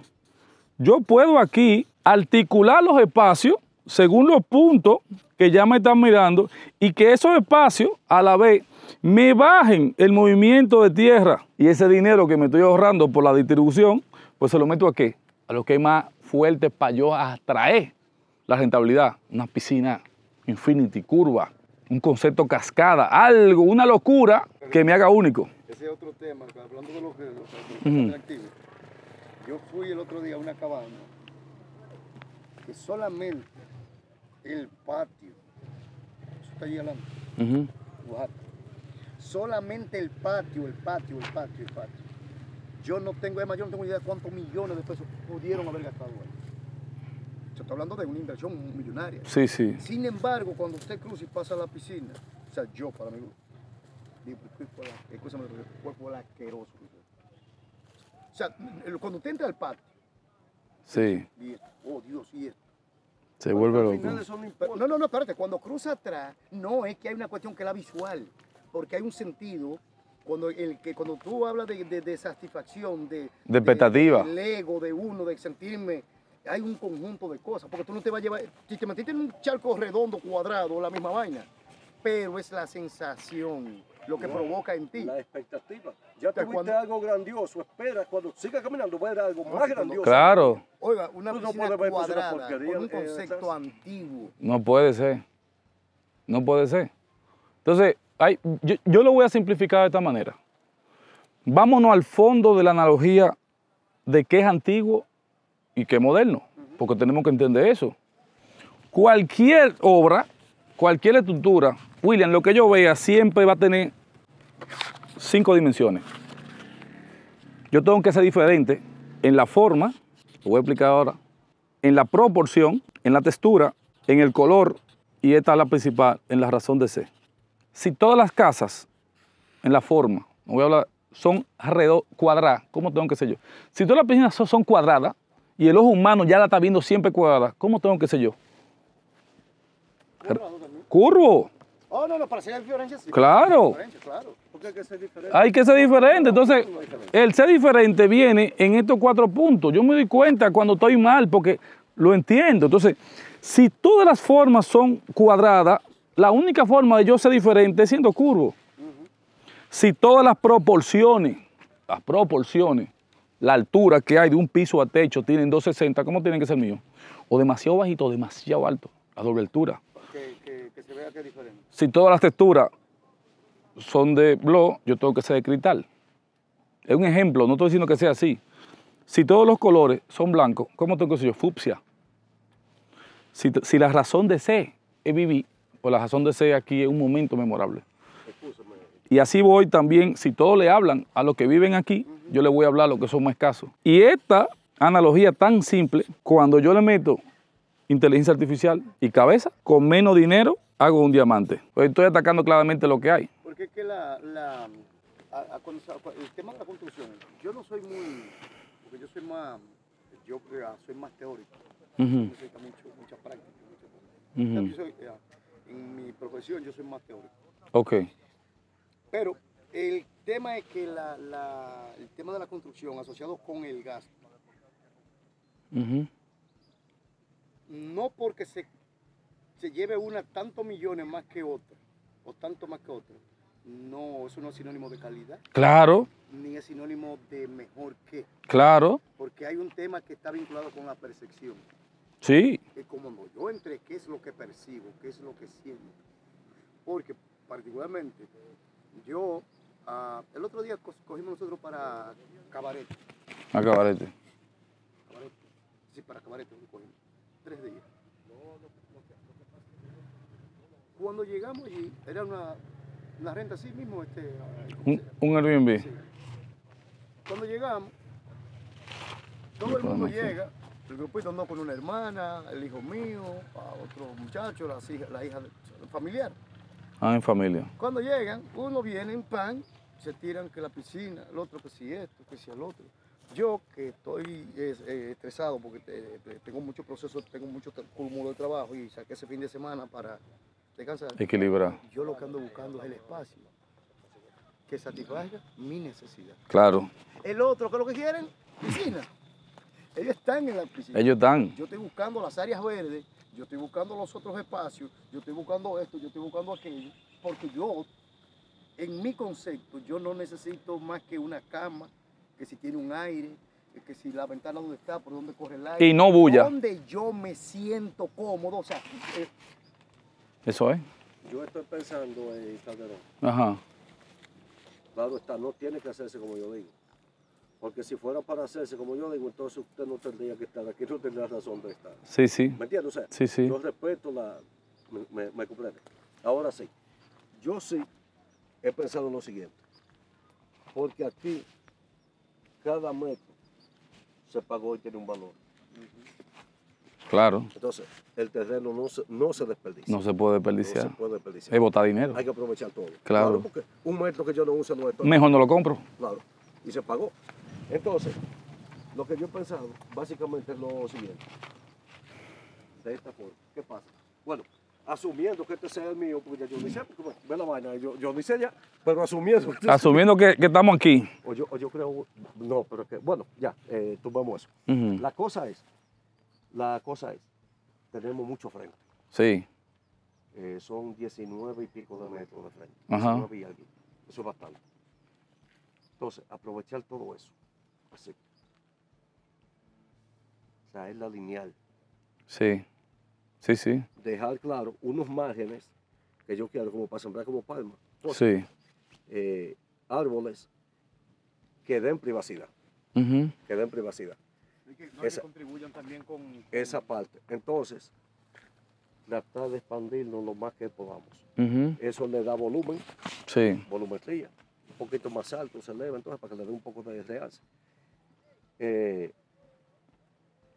yo puedo aquí articular los espacios según los puntos que ya me están mirando y que esos espacios a la vez me bajen el movimiento de tierra y ese dinero que me estoy ahorrando por la distribución, pues se lo meto a qué? A lo que es más fuerte para yo atraer la rentabilidad. Una piscina infinity, curva, un concepto cascada, algo, una locura que me haga único. Ese es otro tema, hablando de los, que Yo fui el otro día a una cabaña que solamente el patio, eso está ahí adelante, Solamente el patio, el patio, el patio, el patio. Yo no tengo, además yo no tengo idea de cuántos millones de pesos pudieron haber gastado ahí. Se está hablando de una inversión millonaria. Sí, sí. Sin embargo, cuando usted cruza y pasa a la piscina, o sea, yo para mí, es digo, el cuerpo es asqueroso. O sea, cuando usted entra al patio, sí. oh Dios, y esto. Se vuelve loco. No, no, no, espérate, cuando cruza atrás, no es que hay una cuestión que es la visual porque hay un sentido cuando el que cuando tú hablas de, de, satisfacción de, de expectativa del ego de uno de sentirme hay un conjunto de cosas porque tú no te vas a llevar si te metiste en un charco redondo cuadrado la misma vaina pero es la sensación lo que provoca en ti. La expectativa. Ya te algo grandioso, espera, cuando sigas caminando va a algo más grandioso. Claro. Oiga, una piscina no cuadrada con un eh, concepto antiguo. No puede ser. No puede ser. Entonces, yo, yo lo voy a simplificar de esta manera. Vámonos al fondo de la analogía de qué es antiguo y qué es moderno, porque tenemos que entender eso. Cualquier obra, cualquier estructura, William, lo que yo vea siempre va a tener cinco dimensiones. Yo tengo que ser diferente en la forma, lo voy a explicar ahora, en la proporción, en la textura, en el color y esta es la principal, en la razón de ser. Si todas las casas, en la forma, no voy a hablar, son alrededor cuadradas, ¿cómo tengo que ser yo? Si todas las piscinas son cuadradas y el ojo humano ya la está viendo siempre cuadrada, ¿cómo tengo que ser yo? Curvo. Oh, no, para ser Claro. claro. hay que ser diferente. Hay que ser diferente. Entonces, el ser diferente viene en estos cuatro puntos. Yo me doy cuenta cuando estoy mal porque lo entiendo. Entonces, si todas las formas son cuadradas, la única forma de yo ser diferente es siendo curvo. Si todas las proporciones, las proporciones, la altura que hay de un piso a techo tienen 260, ¿cómo tienen que ser mío? O demasiado bajito demasiado alto, la doble altura. Que, se vea que es diferente. Si todas las texturas son de blog, yo tengo que ser de cristal. Es un ejemplo, no estoy diciendo que sea así. Si todos los colores son blancos, ¿cómo tengo que ser yo? Fupsia. Si, si, la razón de ser es vivir por la razón de ser aquí es un momento memorable. Y así voy también, si todos le hablan a los que viven aquí, yo les voy a hablar a los que son más escasos. Y esta analogía tan simple, cuando yo le meto inteligencia artificial y cabeza, con menos dinero hago un diamante. Pues estoy atacando claramente lo que hay. Porque es que la, la el tema de la construcción, yo no soy muy, porque yo soy más, yo eh, soy más teórico, mucha práctica en mi profesión yo soy más teórico. Ok. Pero el tema es que la, el tema de la construcción asociado con el gasto, no porque se, se lleve una tantos millones más que otra, o tanto más que otra, no, eso no es sinónimo de calidad. Claro. Ni es sinónimo de mejor que. Claro. Porque hay un tema que está vinculado con la percepción. Sí. Es como yo entre qué es lo que percibo, qué es lo que siento. Porque particularmente yo, ah, el otro día cogimos nosotros para cabaret. A cabaret. Sí, para cabaret. Tres días. Cuando llegamos allí, era una, una renta así mismo. Este, un, un Airbnb. Cuando llegamos, todo el mundo llega el grupito andó con una hermana, el hijo mío, a otros muchachos, las la hija familiar. Ah, en familia. Cuando llegan, uno viene en pan, se tiran que la piscina, el otro que si esto, que si el otro. Yo que estoy eh, estresado porque eh, eh, tengo mucho proceso, tengo mucho cúmulo de trabajo y saqué ese fin de semana para descansar. Equilibrar. Yo lo que ando buscando es el espacio que satisfaga mi necesidad. Claro. El otro, que lo que quieren? Piscina. Ellos están en la piscina. Ellos están. Yo estoy buscando las áreas verdes, yo estoy buscando los otros espacios, yo estoy buscando esto, yo estoy buscando aquello, porque yo, en mi concepto, yo no necesito más que una cama, que si tiene un aire, que si la ventana donde está, por donde corre el aire. Y no bulla. Donde yo me siento cómodo, o sea... Eh, Eso es. Yo estoy pensando en Calderón. Ajá. Claro está, no tiene que hacerse como yo digo. Porque si fuera para hacerse como yo digo, entonces usted no tendría que estar aquí, no tendría razón de estar. Sí, sí. ¿Me entiendes? sí, sí. Yo respeto la... Me, me, comprende. Ahora sí, yo sí he pensado en lo siguiente. Porque aquí cada metro se pagó y tiene un valor. Claro. Entonces, el terreno no se, no se desperdicia. No se puede desperdiciar. No se puede desperdiciar. Hay botar dinero. Hay que aprovechar todo. Claro. porque un metro que yo no uso no es Mejor no lo compro. Claro. Y se pagó. Entonces, lo que yo he pensado básicamente es lo siguiente. De esta forma, ¿qué pasa? Bueno, asumiendo que este sea el mío, porque ya yo ni sé, ve la vaina, yo, yo ni sé ya, pero asumiendo. Este asumiendo que, que, estamos aquí. O yo, yo, creo, no, pero que, bueno, ya, eh, tomamos eso. La cosa es, la cosa es, tenemos mucho frente. Sí. Eh, son 19 y pico de metros de frente. Ajá. Eso es bastante. Entonces, aprovechar todo eso. Así. O sea, es la lineal. Sí. Sí, sí. Dejar claro unos márgenes que yo quiero, como para sembrar como palma. sí. Eh, árboles que den privacidad. Que den privacidad. esa, también con, Esa parte. Entonces, tratar de expandirnos lo más que podamos. Eso le da volumen. Sí. Volumetría. Un poquito más alto se eleva, entonces, para que le dé un poco de realce. Eh,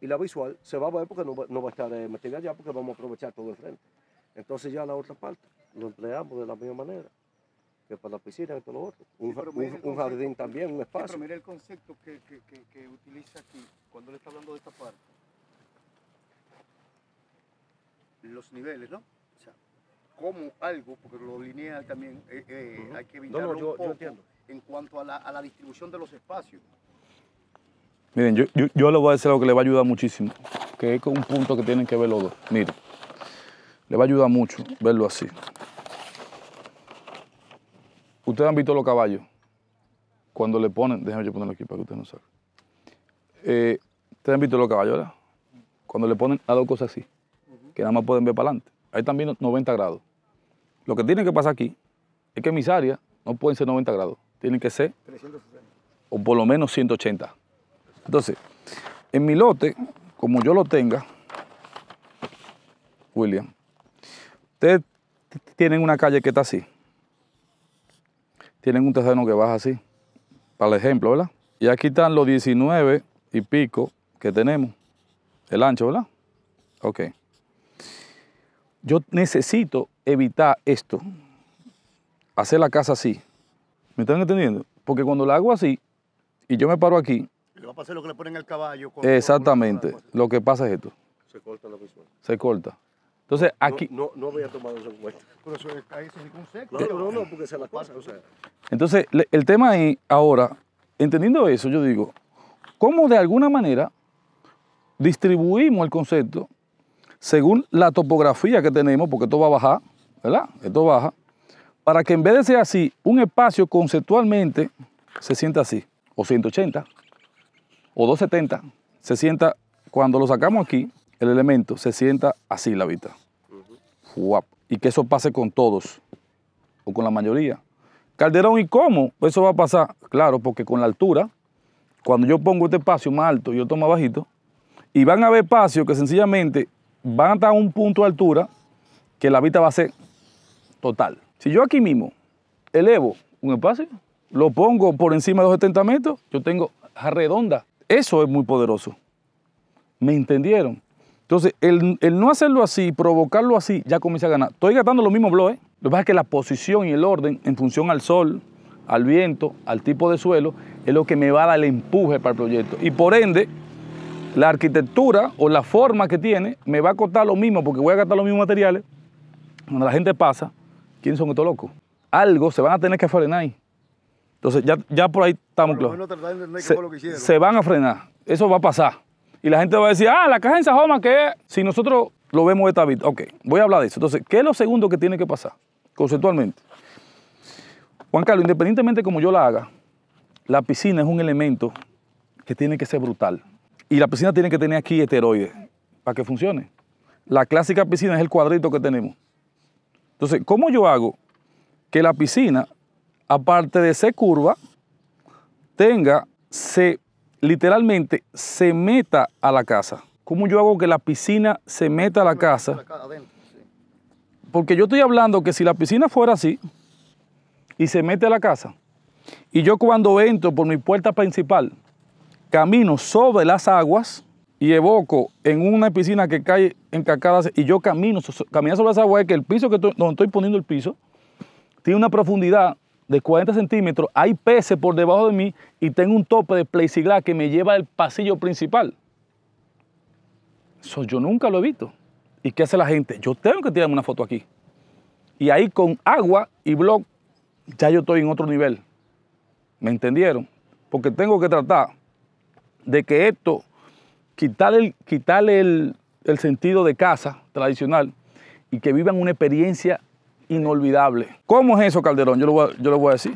y la visual se va a ver porque no va, a estar eh, metida ya porque vamos a aprovechar todo el frente. Entonces ya la otra parte lo empleamos de la misma manera que para la piscina y todo lo otro. Un, jardín también, un espacio. pero mira el concepto que, que, utiliza aquí cuando le está hablando de esta parte. Los niveles, ¿no? O sea, como algo, porque lo lineal también eh, hay que vincularlo. no, yo, entiendo. en cuanto a la, a la distribución de los espacios. Miren, yo, yo, les voy a decir algo que les va a ayudar muchísimo, que es un punto que tienen que ver los dos. Miren, les va a ayudar mucho verlo así. Ustedes han visto los caballos. Cuando le ponen, déjenme yo ponerlo aquí para que ustedes no sepan. Eh, ustedes han visto los caballos, ¿verdad? Cuando le ponen las dos cosas así, que nada más pueden ver para adelante. Ahí también 90 grados. Lo que tiene que pasar aquí es que mis áreas no pueden ser 90 grados, tienen que ser o por lo menos 180. Entonces, en mi lote, como yo lo tenga, William, ustedes tienen una calle que está así. Tienen un terreno que baja así, para el ejemplo, ¿verdad? Y aquí están los 19 y pico que tenemos, el ancho, ¿verdad? Ok. Yo necesito evitar esto, hacer la casa así. ¿Me están entendiendo? Porque cuando la hago así y yo me paro aquí, le va a pasar lo que le ponen al caballo. Exactamente. lo que pasa es esto. Se corta la visual. Se corta. Entonces, aquí... No, no, había tomado eso Pero eso, es concepto. No, no, porque se la pasa. O sea. Entonces, el tema ahí, ahora, entendiendo eso, yo digo, ¿cómo de alguna manera distribuimos el concepto según la topografía que tenemos, porque esto va a bajar, ¿verdad? Esto baja, para que en vez de ser así, un espacio conceptualmente se sienta así, o 180, o 270, se sienta, cuando lo sacamos aquí, el elemento se sienta así la vista. Y que eso pase con todos o con la mayoría. Calderón, ¿y cómo? Eso va a pasar, claro, porque con la altura, cuando yo pongo este espacio más alto y otro más bajito, y van a haber espacios que sencillamente van a un punto de altura que la vista va a ser total. Si yo aquí mismo elevo un espacio, lo pongo por encima de los 70 metros, yo tengo redonda eso es muy poderoso. ¿Me entendieron? Entonces, el, el, no hacerlo así, provocarlo así, ya comienza a ganar. Estoy gastando los mismos blogs. ¿eh? Lo que pasa es que la posición y el orden, en función al sol, al viento, al tipo de suelo, es lo que me va a dar el empuje para el proyecto. Y por ende, la arquitectura o la forma que tiene me va a costar lo mismo, porque voy a gastar los mismos materiales. Cuando la gente pasa, ¿quiénes son estos locos? Algo se van a tener que frenar ahí. Entonces ya, por ahí estamos claros. se, van a frenar, eso va a pasar. Y la gente va a decir, ah, la caja en Sajoma, que si nosotros lo vemos de esta vida. Ok, voy a hablar de eso. Entonces, ¿qué es lo segundo que tiene que pasar conceptualmente? Juan Carlos, independientemente de como yo la haga, la piscina es un elemento que tiene que ser brutal. Y la piscina tiene que tener aquí esteroides para que funcione. La clásica piscina es el cuadrito que tenemos. Entonces, ¿cómo yo hago que la piscina aparte de ser curva, tenga, se literalmente se meta a la casa. ¿Cómo yo hago que la piscina se meta a la casa? Porque yo estoy hablando que si la piscina fuera así y se mete a la casa, y yo cuando entro por mi puerta principal, camino sobre las aguas y evoco en una piscina que cae en cacadas y yo camino, caminar sobre las aguas es que el piso que donde estoy poniendo el piso tiene una profundidad de 40 centímetros, hay peces por debajo de mí y tengo un tope de plexiglas que me lleva al pasillo principal. Eso yo nunca lo he visto. ¿Y qué hace la gente? Yo tengo que tirarme una foto aquí. Y ahí con agua y blog, ya yo estoy en otro nivel. ¿Me entendieron? Porque tengo que tratar de que esto, quitarle, quitarle el, el sentido de casa tradicional y que vivan una experiencia inolvidable. ¿Cómo es eso, Calderón? Yo lo voy a, yo lo voy a decir.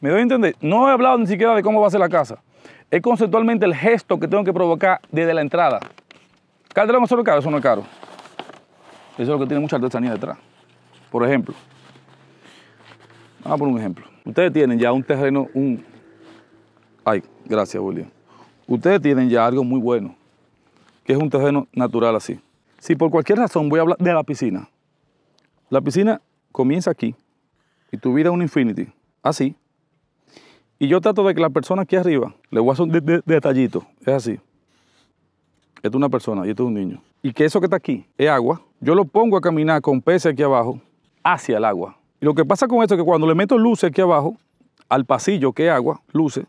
Me doy a entender. No he hablado ni siquiera de cómo va a ser la casa. Es conceptualmente el gesto que tengo que provocar desde la entrada. Calderón, ¿eso es caro? Eso no es caro. Eso es lo que tiene mucha artesanía detrás. Por ejemplo, vamos a poner un ejemplo. Ustedes tienen ya un terreno, un... Ay, gracias, William. Ustedes tienen ya algo muy bueno, que es un terreno natural así. Si por cualquier razón voy a hablar de la piscina, la piscina comienza aquí y tu vida un infinity, así. Y yo trato de que la persona aquí arriba, le voy a hacer un detallito, es así. Esto es una persona y esto es un niño. Y que eso que está aquí es agua. Yo lo pongo a caminar con peces aquí abajo hacia el agua. Y lo que pasa con esto es que cuando le meto luces aquí abajo, al pasillo que es agua, luces,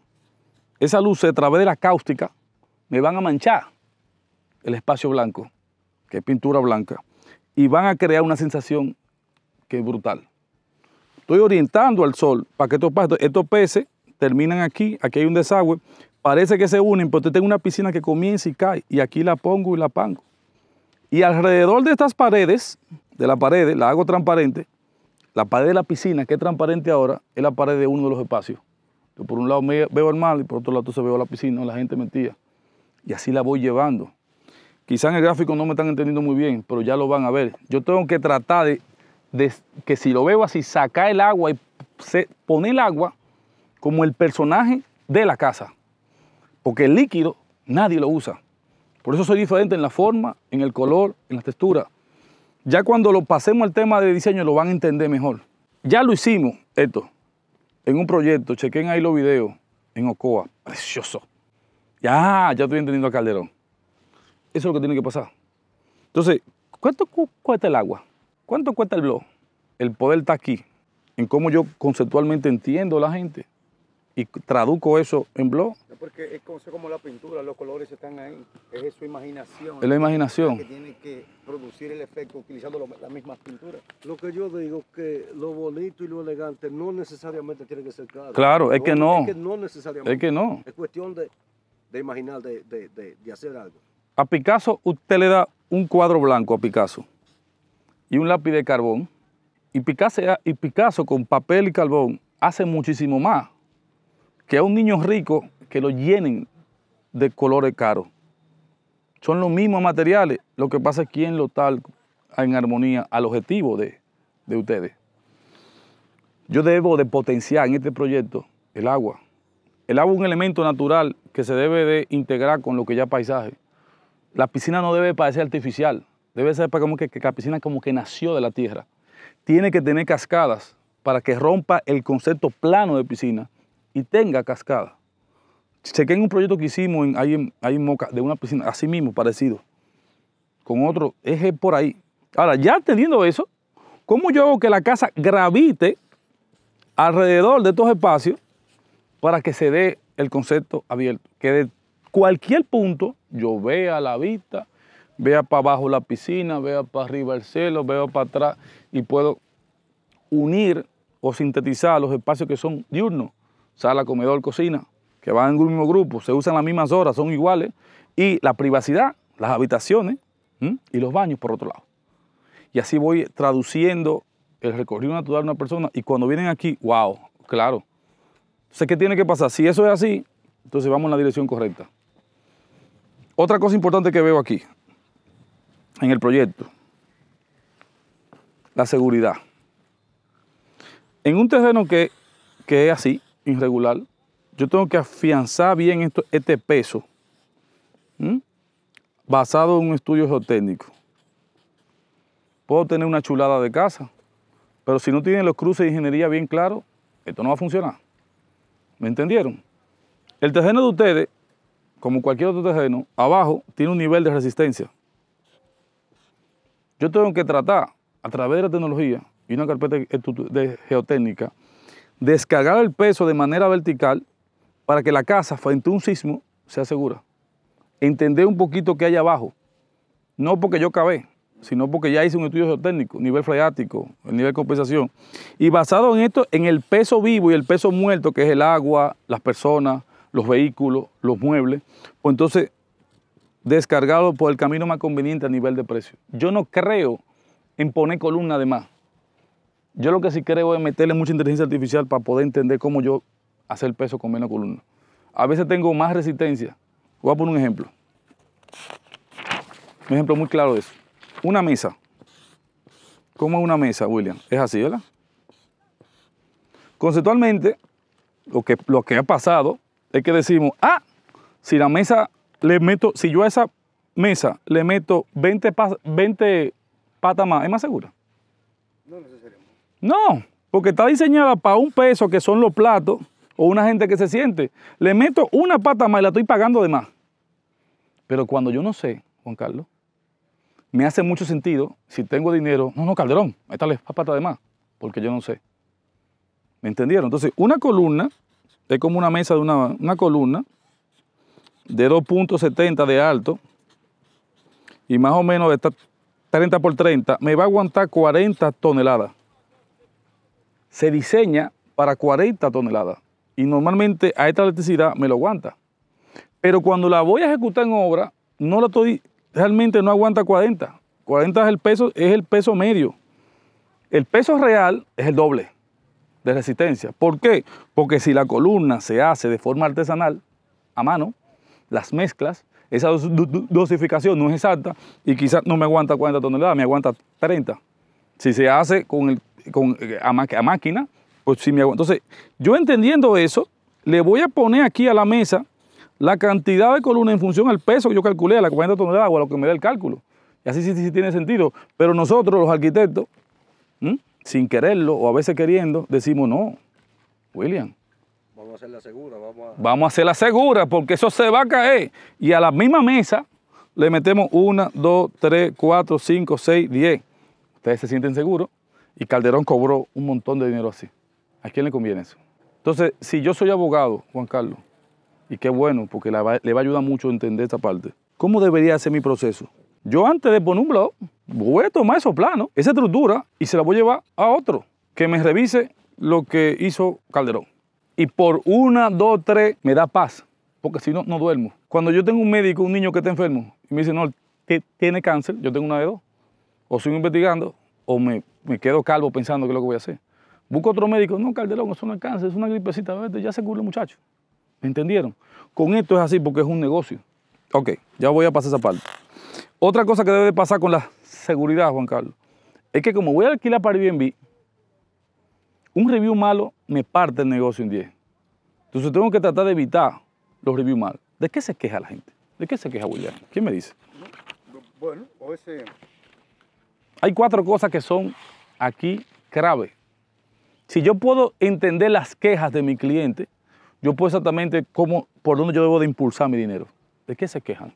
esa luz a través de la cáustica me van a manchar el espacio blanco que es pintura blanca, y van a crear una sensación que es brutal. Estoy orientando al sol para que estos, estos peces terminan aquí, aquí hay un desagüe, parece que se unen, pero tengo una piscina que comienza y cae, y aquí la pongo y la pango. Y alrededor de estas paredes, de la pared la hago transparente, la pared de la piscina, que es transparente ahora, es la pared de uno de los espacios. por un lado veo el mar y por otro lado se veo la piscina, la gente mentía. Y así la voy llevando. Quizás en el gráfico no me están entendiendo muy bien, pero ya lo van a ver. Yo tengo que tratar de, que si lo veo así, sacar el agua y poner el agua como el personaje de la casa. Porque el líquido nadie lo usa. Por eso soy diferente en la forma, en el color, en la textura. Ya cuando lo pasemos al tema de diseño lo van a entender mejor. Ya lo hicimos, esto, en un proyecto, chequen ahí los videos, en Ocoa, precioso. Ya, ya estoy entendiendo a Calderón. Eso es lo que tiene que pasar. Entonces, ¿cuánto cuesta el agua? ¿Cuánto cuesta el blog? El poder está aquí, en cómo yo conceptualmente entiendo a la gente y traduzco eso en blog. Porque es como, la pintura, los colores están ahí, es su imaginación. Es la imaginación. que tiene que producir el efecto utilizando las mismas pinturas. Lo que yo digo es que lo bonito y lo elegante no necesariamente tiene que ser caro. Claro, es que no. Es que no necesariamente. Es que no. Es cuestión de, de imaginar, de, de, de hacer algo. A Picasso usted le da un cuadro blanco a Picasso y un lápiz de carbón. Y Picasso, y Picasso con papel y carbón hace muchísimo más que a un niño rico que lo llenen de colores caros. Son los mismos materiales, lo que pasa es en lo tal en armonía al objetivo de, ustedes. Yo debo de potenciar en este proyecto el agua. El agua es un elemento natural que se debe de integrar con lo que ya paisaje. La piscina no debe parecer artificial, debe ser como que, que la piscina como que nació de la tierra. Tiene que tener cascadas para que rompa el concepto plano de piscina y tenga cascadas. en un proyecto que hicimos ahí, en, Moca de una piscina, así mismo, parecido, con otro eje por ahí. Ahora, ya teniendo eso, ¿cómo yo hago que la casa gravite alrededor de estos espacios para que se dé el concepto abierto? Que cualquier punto, yo vea la vista, vea para abajo la piscina, vea para arriba el cielo, vea para atrás y puedo unir o sintetizar los espacios que son diurnos, sala, comedor, cocina, que van en un mismo grupo, se usan las mismas horas, son iguales, y la privacidad, las habitaciones y los baños por otro lado. Y así voy traduciendo el recorrido natural de una persona y cuando vienen aquí, wow, claro. Entonces, ¿qué tiene que pasar? Si eso es así, entonces vamos en la dirección correcta. Otra cosa importante que veo aquí, en el proyecto, la seguridad. En un terreno que, es así, irregular, yo tengo que afianzar bien esto, este peso, basado en un estudio geotécnico. Puedo tener una chulada de casa, pero si no tienen los cruces de ingeniería bien claros, esto no va a funcionar. ¿Me entendieron? El terreno de ustedes como cualquier otro terreno, abajo tiene un nivel de resistencia. Yo tengo que tratar, a través de la tecnología y una carpeta de geotécnica, descargar el peso de manera vertical para que la casa frente a un sismo sea segura. Entender un poquito qué hay abajo. No porque yo cabé, sino porque ya hice un estudio geotécnico, nivel freático, el nivel de compensación. Y basado en esto, en el peso vivo y el peso muerto, que es el agua, las personas, los vehículos, los muebles, o pues entonces descargado por el camino más conveniente a nivel de precio. Yo no creo en poner columna de más. Yo lo que sí creo es meterle mucha inteligencia artificial para poder entender cómo yo hacer peso con menos columna. A veces tengo más resistencia. Voy a poner un ejemplo. Un ejemplo muy claro es Una mesa. ¿Cómo es una mesa, William? Es así, ¿verdad? Conceptualmente, lo que ha pasado es que decimos, ah, si la mesa le meto, si yo a esa mesa le meto 20, patas más, ¿es más segura? No necesariamente. No, porque está diseñada para un peso que son los platos o una gente que se siente. Le meto una pata más y la estoy pagando de más. Pero cuando yo no sé, Juan Carlos, me hace mucho sentido, si tengo dinero, no, no, Calderón, métale pata de más, porque yo no sé. ¿Me entendieron? Entonces, una columna es como una mesa de una, columna de 2.70 de alto y más o menos de 30 por 30, me va a aguantar 40 toneladas. Se diseña para 40 toneladas y normalmente a esta electricidad me lo aguanta. Pero cuando la voy a ejecutar en obra, no estoy, realmente no aguanta 40. 40 es el peso, es el peso medio. El peso real es el doble de resistencia. ¿Por qué? Porque si la columna se hace de forma artesanal, a mano, las mezclas, esa dosificación no es exacta y quizás no me aguanta 40 toneladas, me aguanta 30. Si se hace con el, con, eh, a, máquina, pues sí me aguanta. Entonces, yo entendiendo eso, le voy a poner aquí a la mesa la cantidad de columna en función al peso que yo calculé, a la 40 toneladas o a lo que me dé el cálculo. Y así sí, sí tiene sentido. Pero nosotros, los arquitectos, sin quererlo o a veces queriendo, decimos no, William. Vamos a hacer la segura, vamos a... Vamos a hacer la segura porque eso se va a caer. Y a la misma mesa le metemos una, dos, tres, cuatro, cinco, seis, diez. Ustedes se sienten seguros y Calderón cobró un montón de dinero así. ¿A quién le conviene eso? Entonces, si yo soy abogado, Juan Carlos, y qué bueno, porque le va, le va a ayudar mucho a entender esta parte, ¿cómo debería ser mi proceso? Yo antes de poner un blog, voy a tomar esos planos, esa estructura, y se la voy a llevar a otro que me revise lo que hizo Calderón. Y por una, dos, tres, me da paz, porque si no, no duermo. Cuando yo tengo un médico, un niño que está enfermo, y me dice, no, tiene cáncer, yo tengo una de dos. O sigo investigando, o me, quedo calvo pensando qué es lo que voy a hacer. Busco otro médico, no, Calderón, eso no es cáncer, es una gripecita, ya se cura muchacho. ¿Me entendieron? Con esto es así porque es un negocio. Ok, ya voy a pasar esa parte. Otra cosa que debe pasar con la seguridad, Juan Carlos, es que como voy a alquilar para Airbnb, un review malo me parte el negocio en 10. Entonces tengo que tratar de evitar los reviews malos. ¿De qué se queja la gente? ¿De qué se queja William? ¿Quién me dice? Bueno, o ese... Hay cuatro cosas que son aquí clave Si yo puedo entender las quejas de mi cliente, yo puedo exactamente cómo, por dónde yo debo de impulsar mi dinero. ¿de qué se quejan?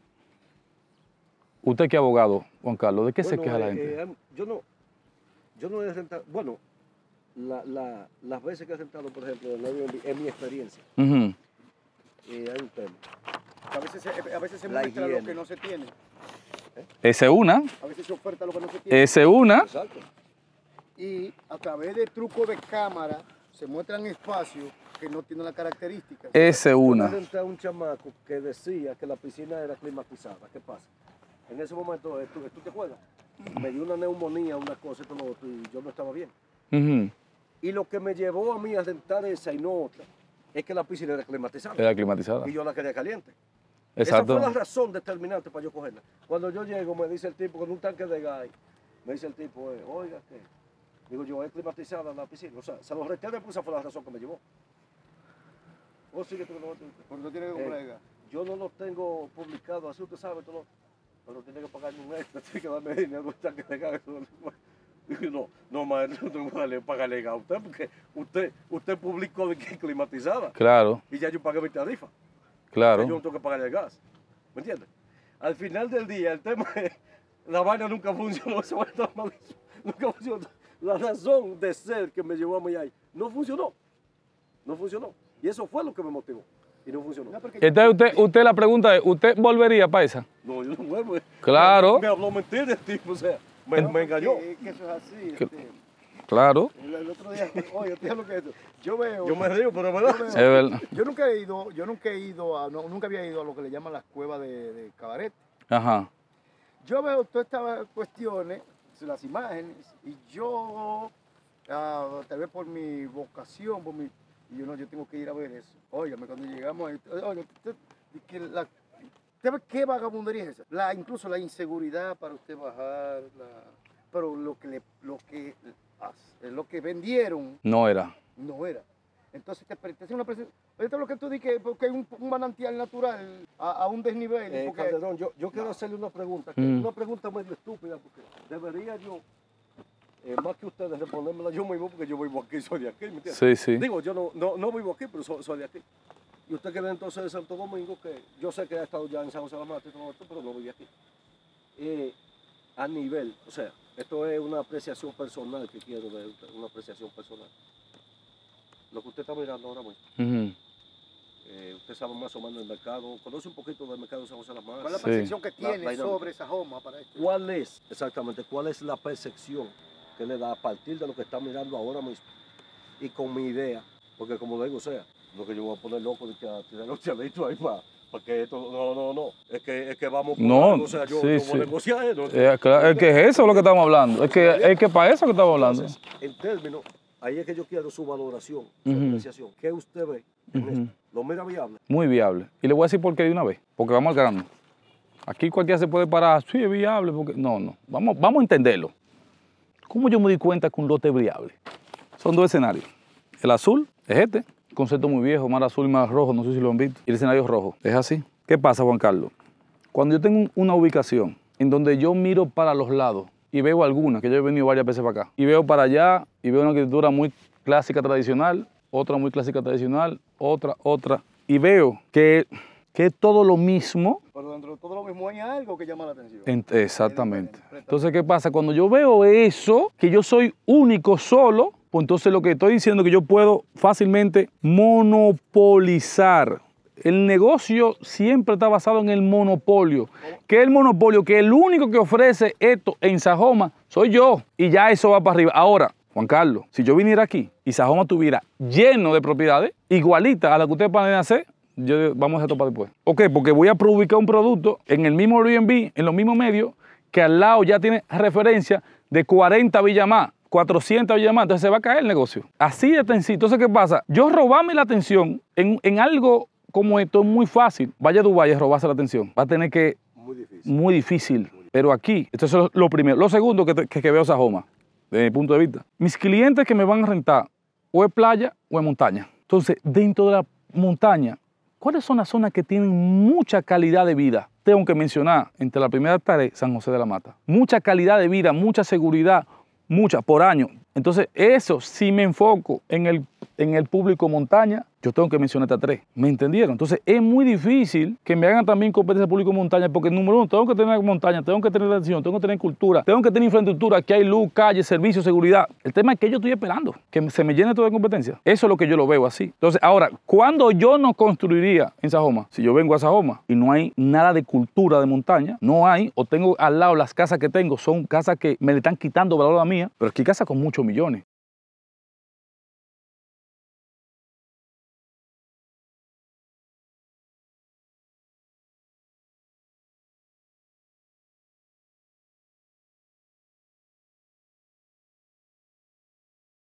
Usted que abogado, Juan Carlos, ¿de qué se queja la eh, gente? Eh, yo, no, yo no he sentado... bueno, las veces que he sentado, por ejemplo, en mi experiencia. Eh, hay un A veces, a veces se muestra lo que no se tiene. Ese una. A veces se oferta lo que no se tiene. Ese una. Exacto. Y a través de truco de cámara, se muestran espacio que no tiene la característica. Ese una. Yo un chamaco que decía que la piscina era climatizada. ¿Qué pasa? En ese momento, eh, eh, ¿tú, te acuerdas? Me dio una neumonía, una cosa con y yo no estaba bien. Y lo que me llevó a mí a sentar esa y no otra, es que la piscina era climatizada. Era climatizada. Y yo la quería caliente. Exacto. Esa fue la razón determinante para yo cogerla. Cuando yo llego, me dice el tipo con un tanque de gas, me dice el tipo, eh, oiga, qué Digo yo, es climatizada la piscina. O sea, se lo reté porque esa fue la razón que me llevó. O oh, sí que tú no, que eh, comprar Yo no lo tengo publicado, así usted sabe, tú lo, pero tiene que pagar. un extra, tiene que darme dinero que No, no, maestro, no tengo que pagarle gas a usted, porque usted, usted publicó que es climatizada. Claro. Y ya yo pagué mi tarifa. Claro. yo no tengo que pagar el gas. ¿Me entiendes? Al final del día, el tema es, la vaina nunca funcionó, se va a estar nunca funcionó la razón de ser que me llevó a Miami. No funcionó. No funcionó. Y eso fue lo que me motivó. Y no funcionó. Entonces, usted, usted la pregunta es: ¿Usted volvería para esa? No, yo no vuelvo. Claro. Me, habló mentira tipo, o sea, me, engañó. Es que eso es así. Este. Claro. El, otro día, oye, te lo que es Yo veo. Yo me río, pero es verdad. Yo, nunca he ido, yo nunca he ido a, nunca había ido a lo que le llaman las cuevas de cabaret. Ajá. Yo veo todas estas cuestiones las imágenes y yo, ah, tal vez por mi vocación, por mi, y yo no, yo tengo que ir a ver eso. óyame cuando llegamos, oye, que la, qué vagabundería es esa? La, incluso la inseguridad para usted bajar, pero lo que, le, lo, que, lo que vendieron... No era. No era. Entonces te, te hace una presentación. Ahorita lo que tú dijiste, porque hay un, manantial natural a, un desnivel. Eh, Calderón, yo, quiero hacerle una pregunta, mm. una pregunta medio estúpida, porque debería yo, eh, más que ustedes respondérmela yo mismo, porque yo vivo aquí, soy de aquí, ¿me entiendes? Sí, sí. Digo, yo no, no, no vivo aquí, pero soy, soy de aquí. Y usted que entonces de Santo Domingo, que yo sé que ha estado ya en San José de las y todo pero no vive aquí. Eh, a nivel, o sea, esto es una apreciación personal que quiero de una apreciación personal lo que usted está mirando ahora mismo. Eh, usted sabe más o menos del mercado, conoce un poquito del mercado de San José las ¿Cuál es la percepción que tiene sobre esa joma para esto? ¿Cuál es, exactamente, cuál es la percepción que le da a partir de lo que está mirando ahora mismo? Y con mi idea, porque como digo, o sea, lo que yo voy a poner loco de que a tirar los chalitos ahí para que esto, no, no, no, es que, es que vamos por o sea, yo sí, sí. negociar. ¿no? Es, eh, que, es que es eso lo que estamos hablando, es que es que para eso que estamos hablando. en términos Ahí es que yo quiero su valoración, su apreciación. ¿Qué usted ve ¿Lo mira viable? Muy viable. Y le voy a decir por qué de una vez, porque vamos al grano. Aquí cualquiera se puede parar, sí, es viable, porque... No, no, vamos, vamos a entenderlo. ¿Cómo yo me di cuenta que un lote es viable? Son dos escenarios. El azul es este, concepto muy viejo, mar azul y mar rojo, no sé si lo han visto. Y el escenario rojo, es así. ¿Qué pasa, Juan Carlos? Cuando yo tengo una ubicación en donde yo miro para los lados, y veo algunas, que yo he venido varias veces para acá. Y veo para allá y veo una arquitectura muy clásica tradicional, otra muy clásica tradicional, otra, otra. Y veo que, que es todo lo mismo. Pero dentro de todo lo mismo hay algo que llama la atención. exactamente. Entonces, ¿qué pasa? Cuando yo veo eso, que yo soy único solo, pues entonces lo que estoy diciendo es que yo puedo fácilmente monopolizar el negocio siempre está basado en el monopolio. que el monopolio? Que el único que ofrece esto en Sajoma soy yo. Y ya eso va para arriba. Ahora, Juan Carlos, si yo viniera aquí y Sajoma estuviera lleno de propiedades, igualita a la que ustedes pueden hacer, yo, vamos a topar después. Ok, porque voy a publicar un producto en el mismo Airbnb, en los mismos medios, que al lado ya tiene referencia de 40 villas más. 400 villas más, entonces se va a caer el negocio. Así de tensión. Entonces, ¿qué pasa? Yo robarme la atención en algo como esto es muy fácil, vaya a Dubái a robarse la atención. Va a tener que... Muy difícil. Muy difícil. Pero aquí, esto es lo primero. Lo segundo que, que, que veo Sajoma, desde mi punto de vista. Mis clientes que me van a rentar, o es playa o es montaña. Entonces, dentro de la montaña, ¿cuáles son las zonas que tienen mucha calidad de vida? Tengo que mencionar, entre la primera tarea, San José de la Mata. Mucha calidad de vida, mucha seguridad, mucha por año. Entonces, eso, si me enfoco en el en el público montaña, yo tengo que mencionar estas tres. ¿Me entendieron? Entonces es muy difícil que me hagan también competencia público montaña, porque número uno, tengo que tener montaña, tengo que tener atención, tengo que tener cultura, tengo que tener infraestructura, que hay luz, calle, servicio, seguridad. El tema es que yo estoy esperando, que se me llene todo de competencia. Eso es lo que yo lo veo así. Entonces, ahora, Cuando yo no construiría en Sajoma? Si yo vengo a Sajoma y no hay nada de cultura de montaña, no hay, o tengo al lado las casas que tengo, son casas que me le están quitando valor a la mía, pero aquí casas con muchos millones.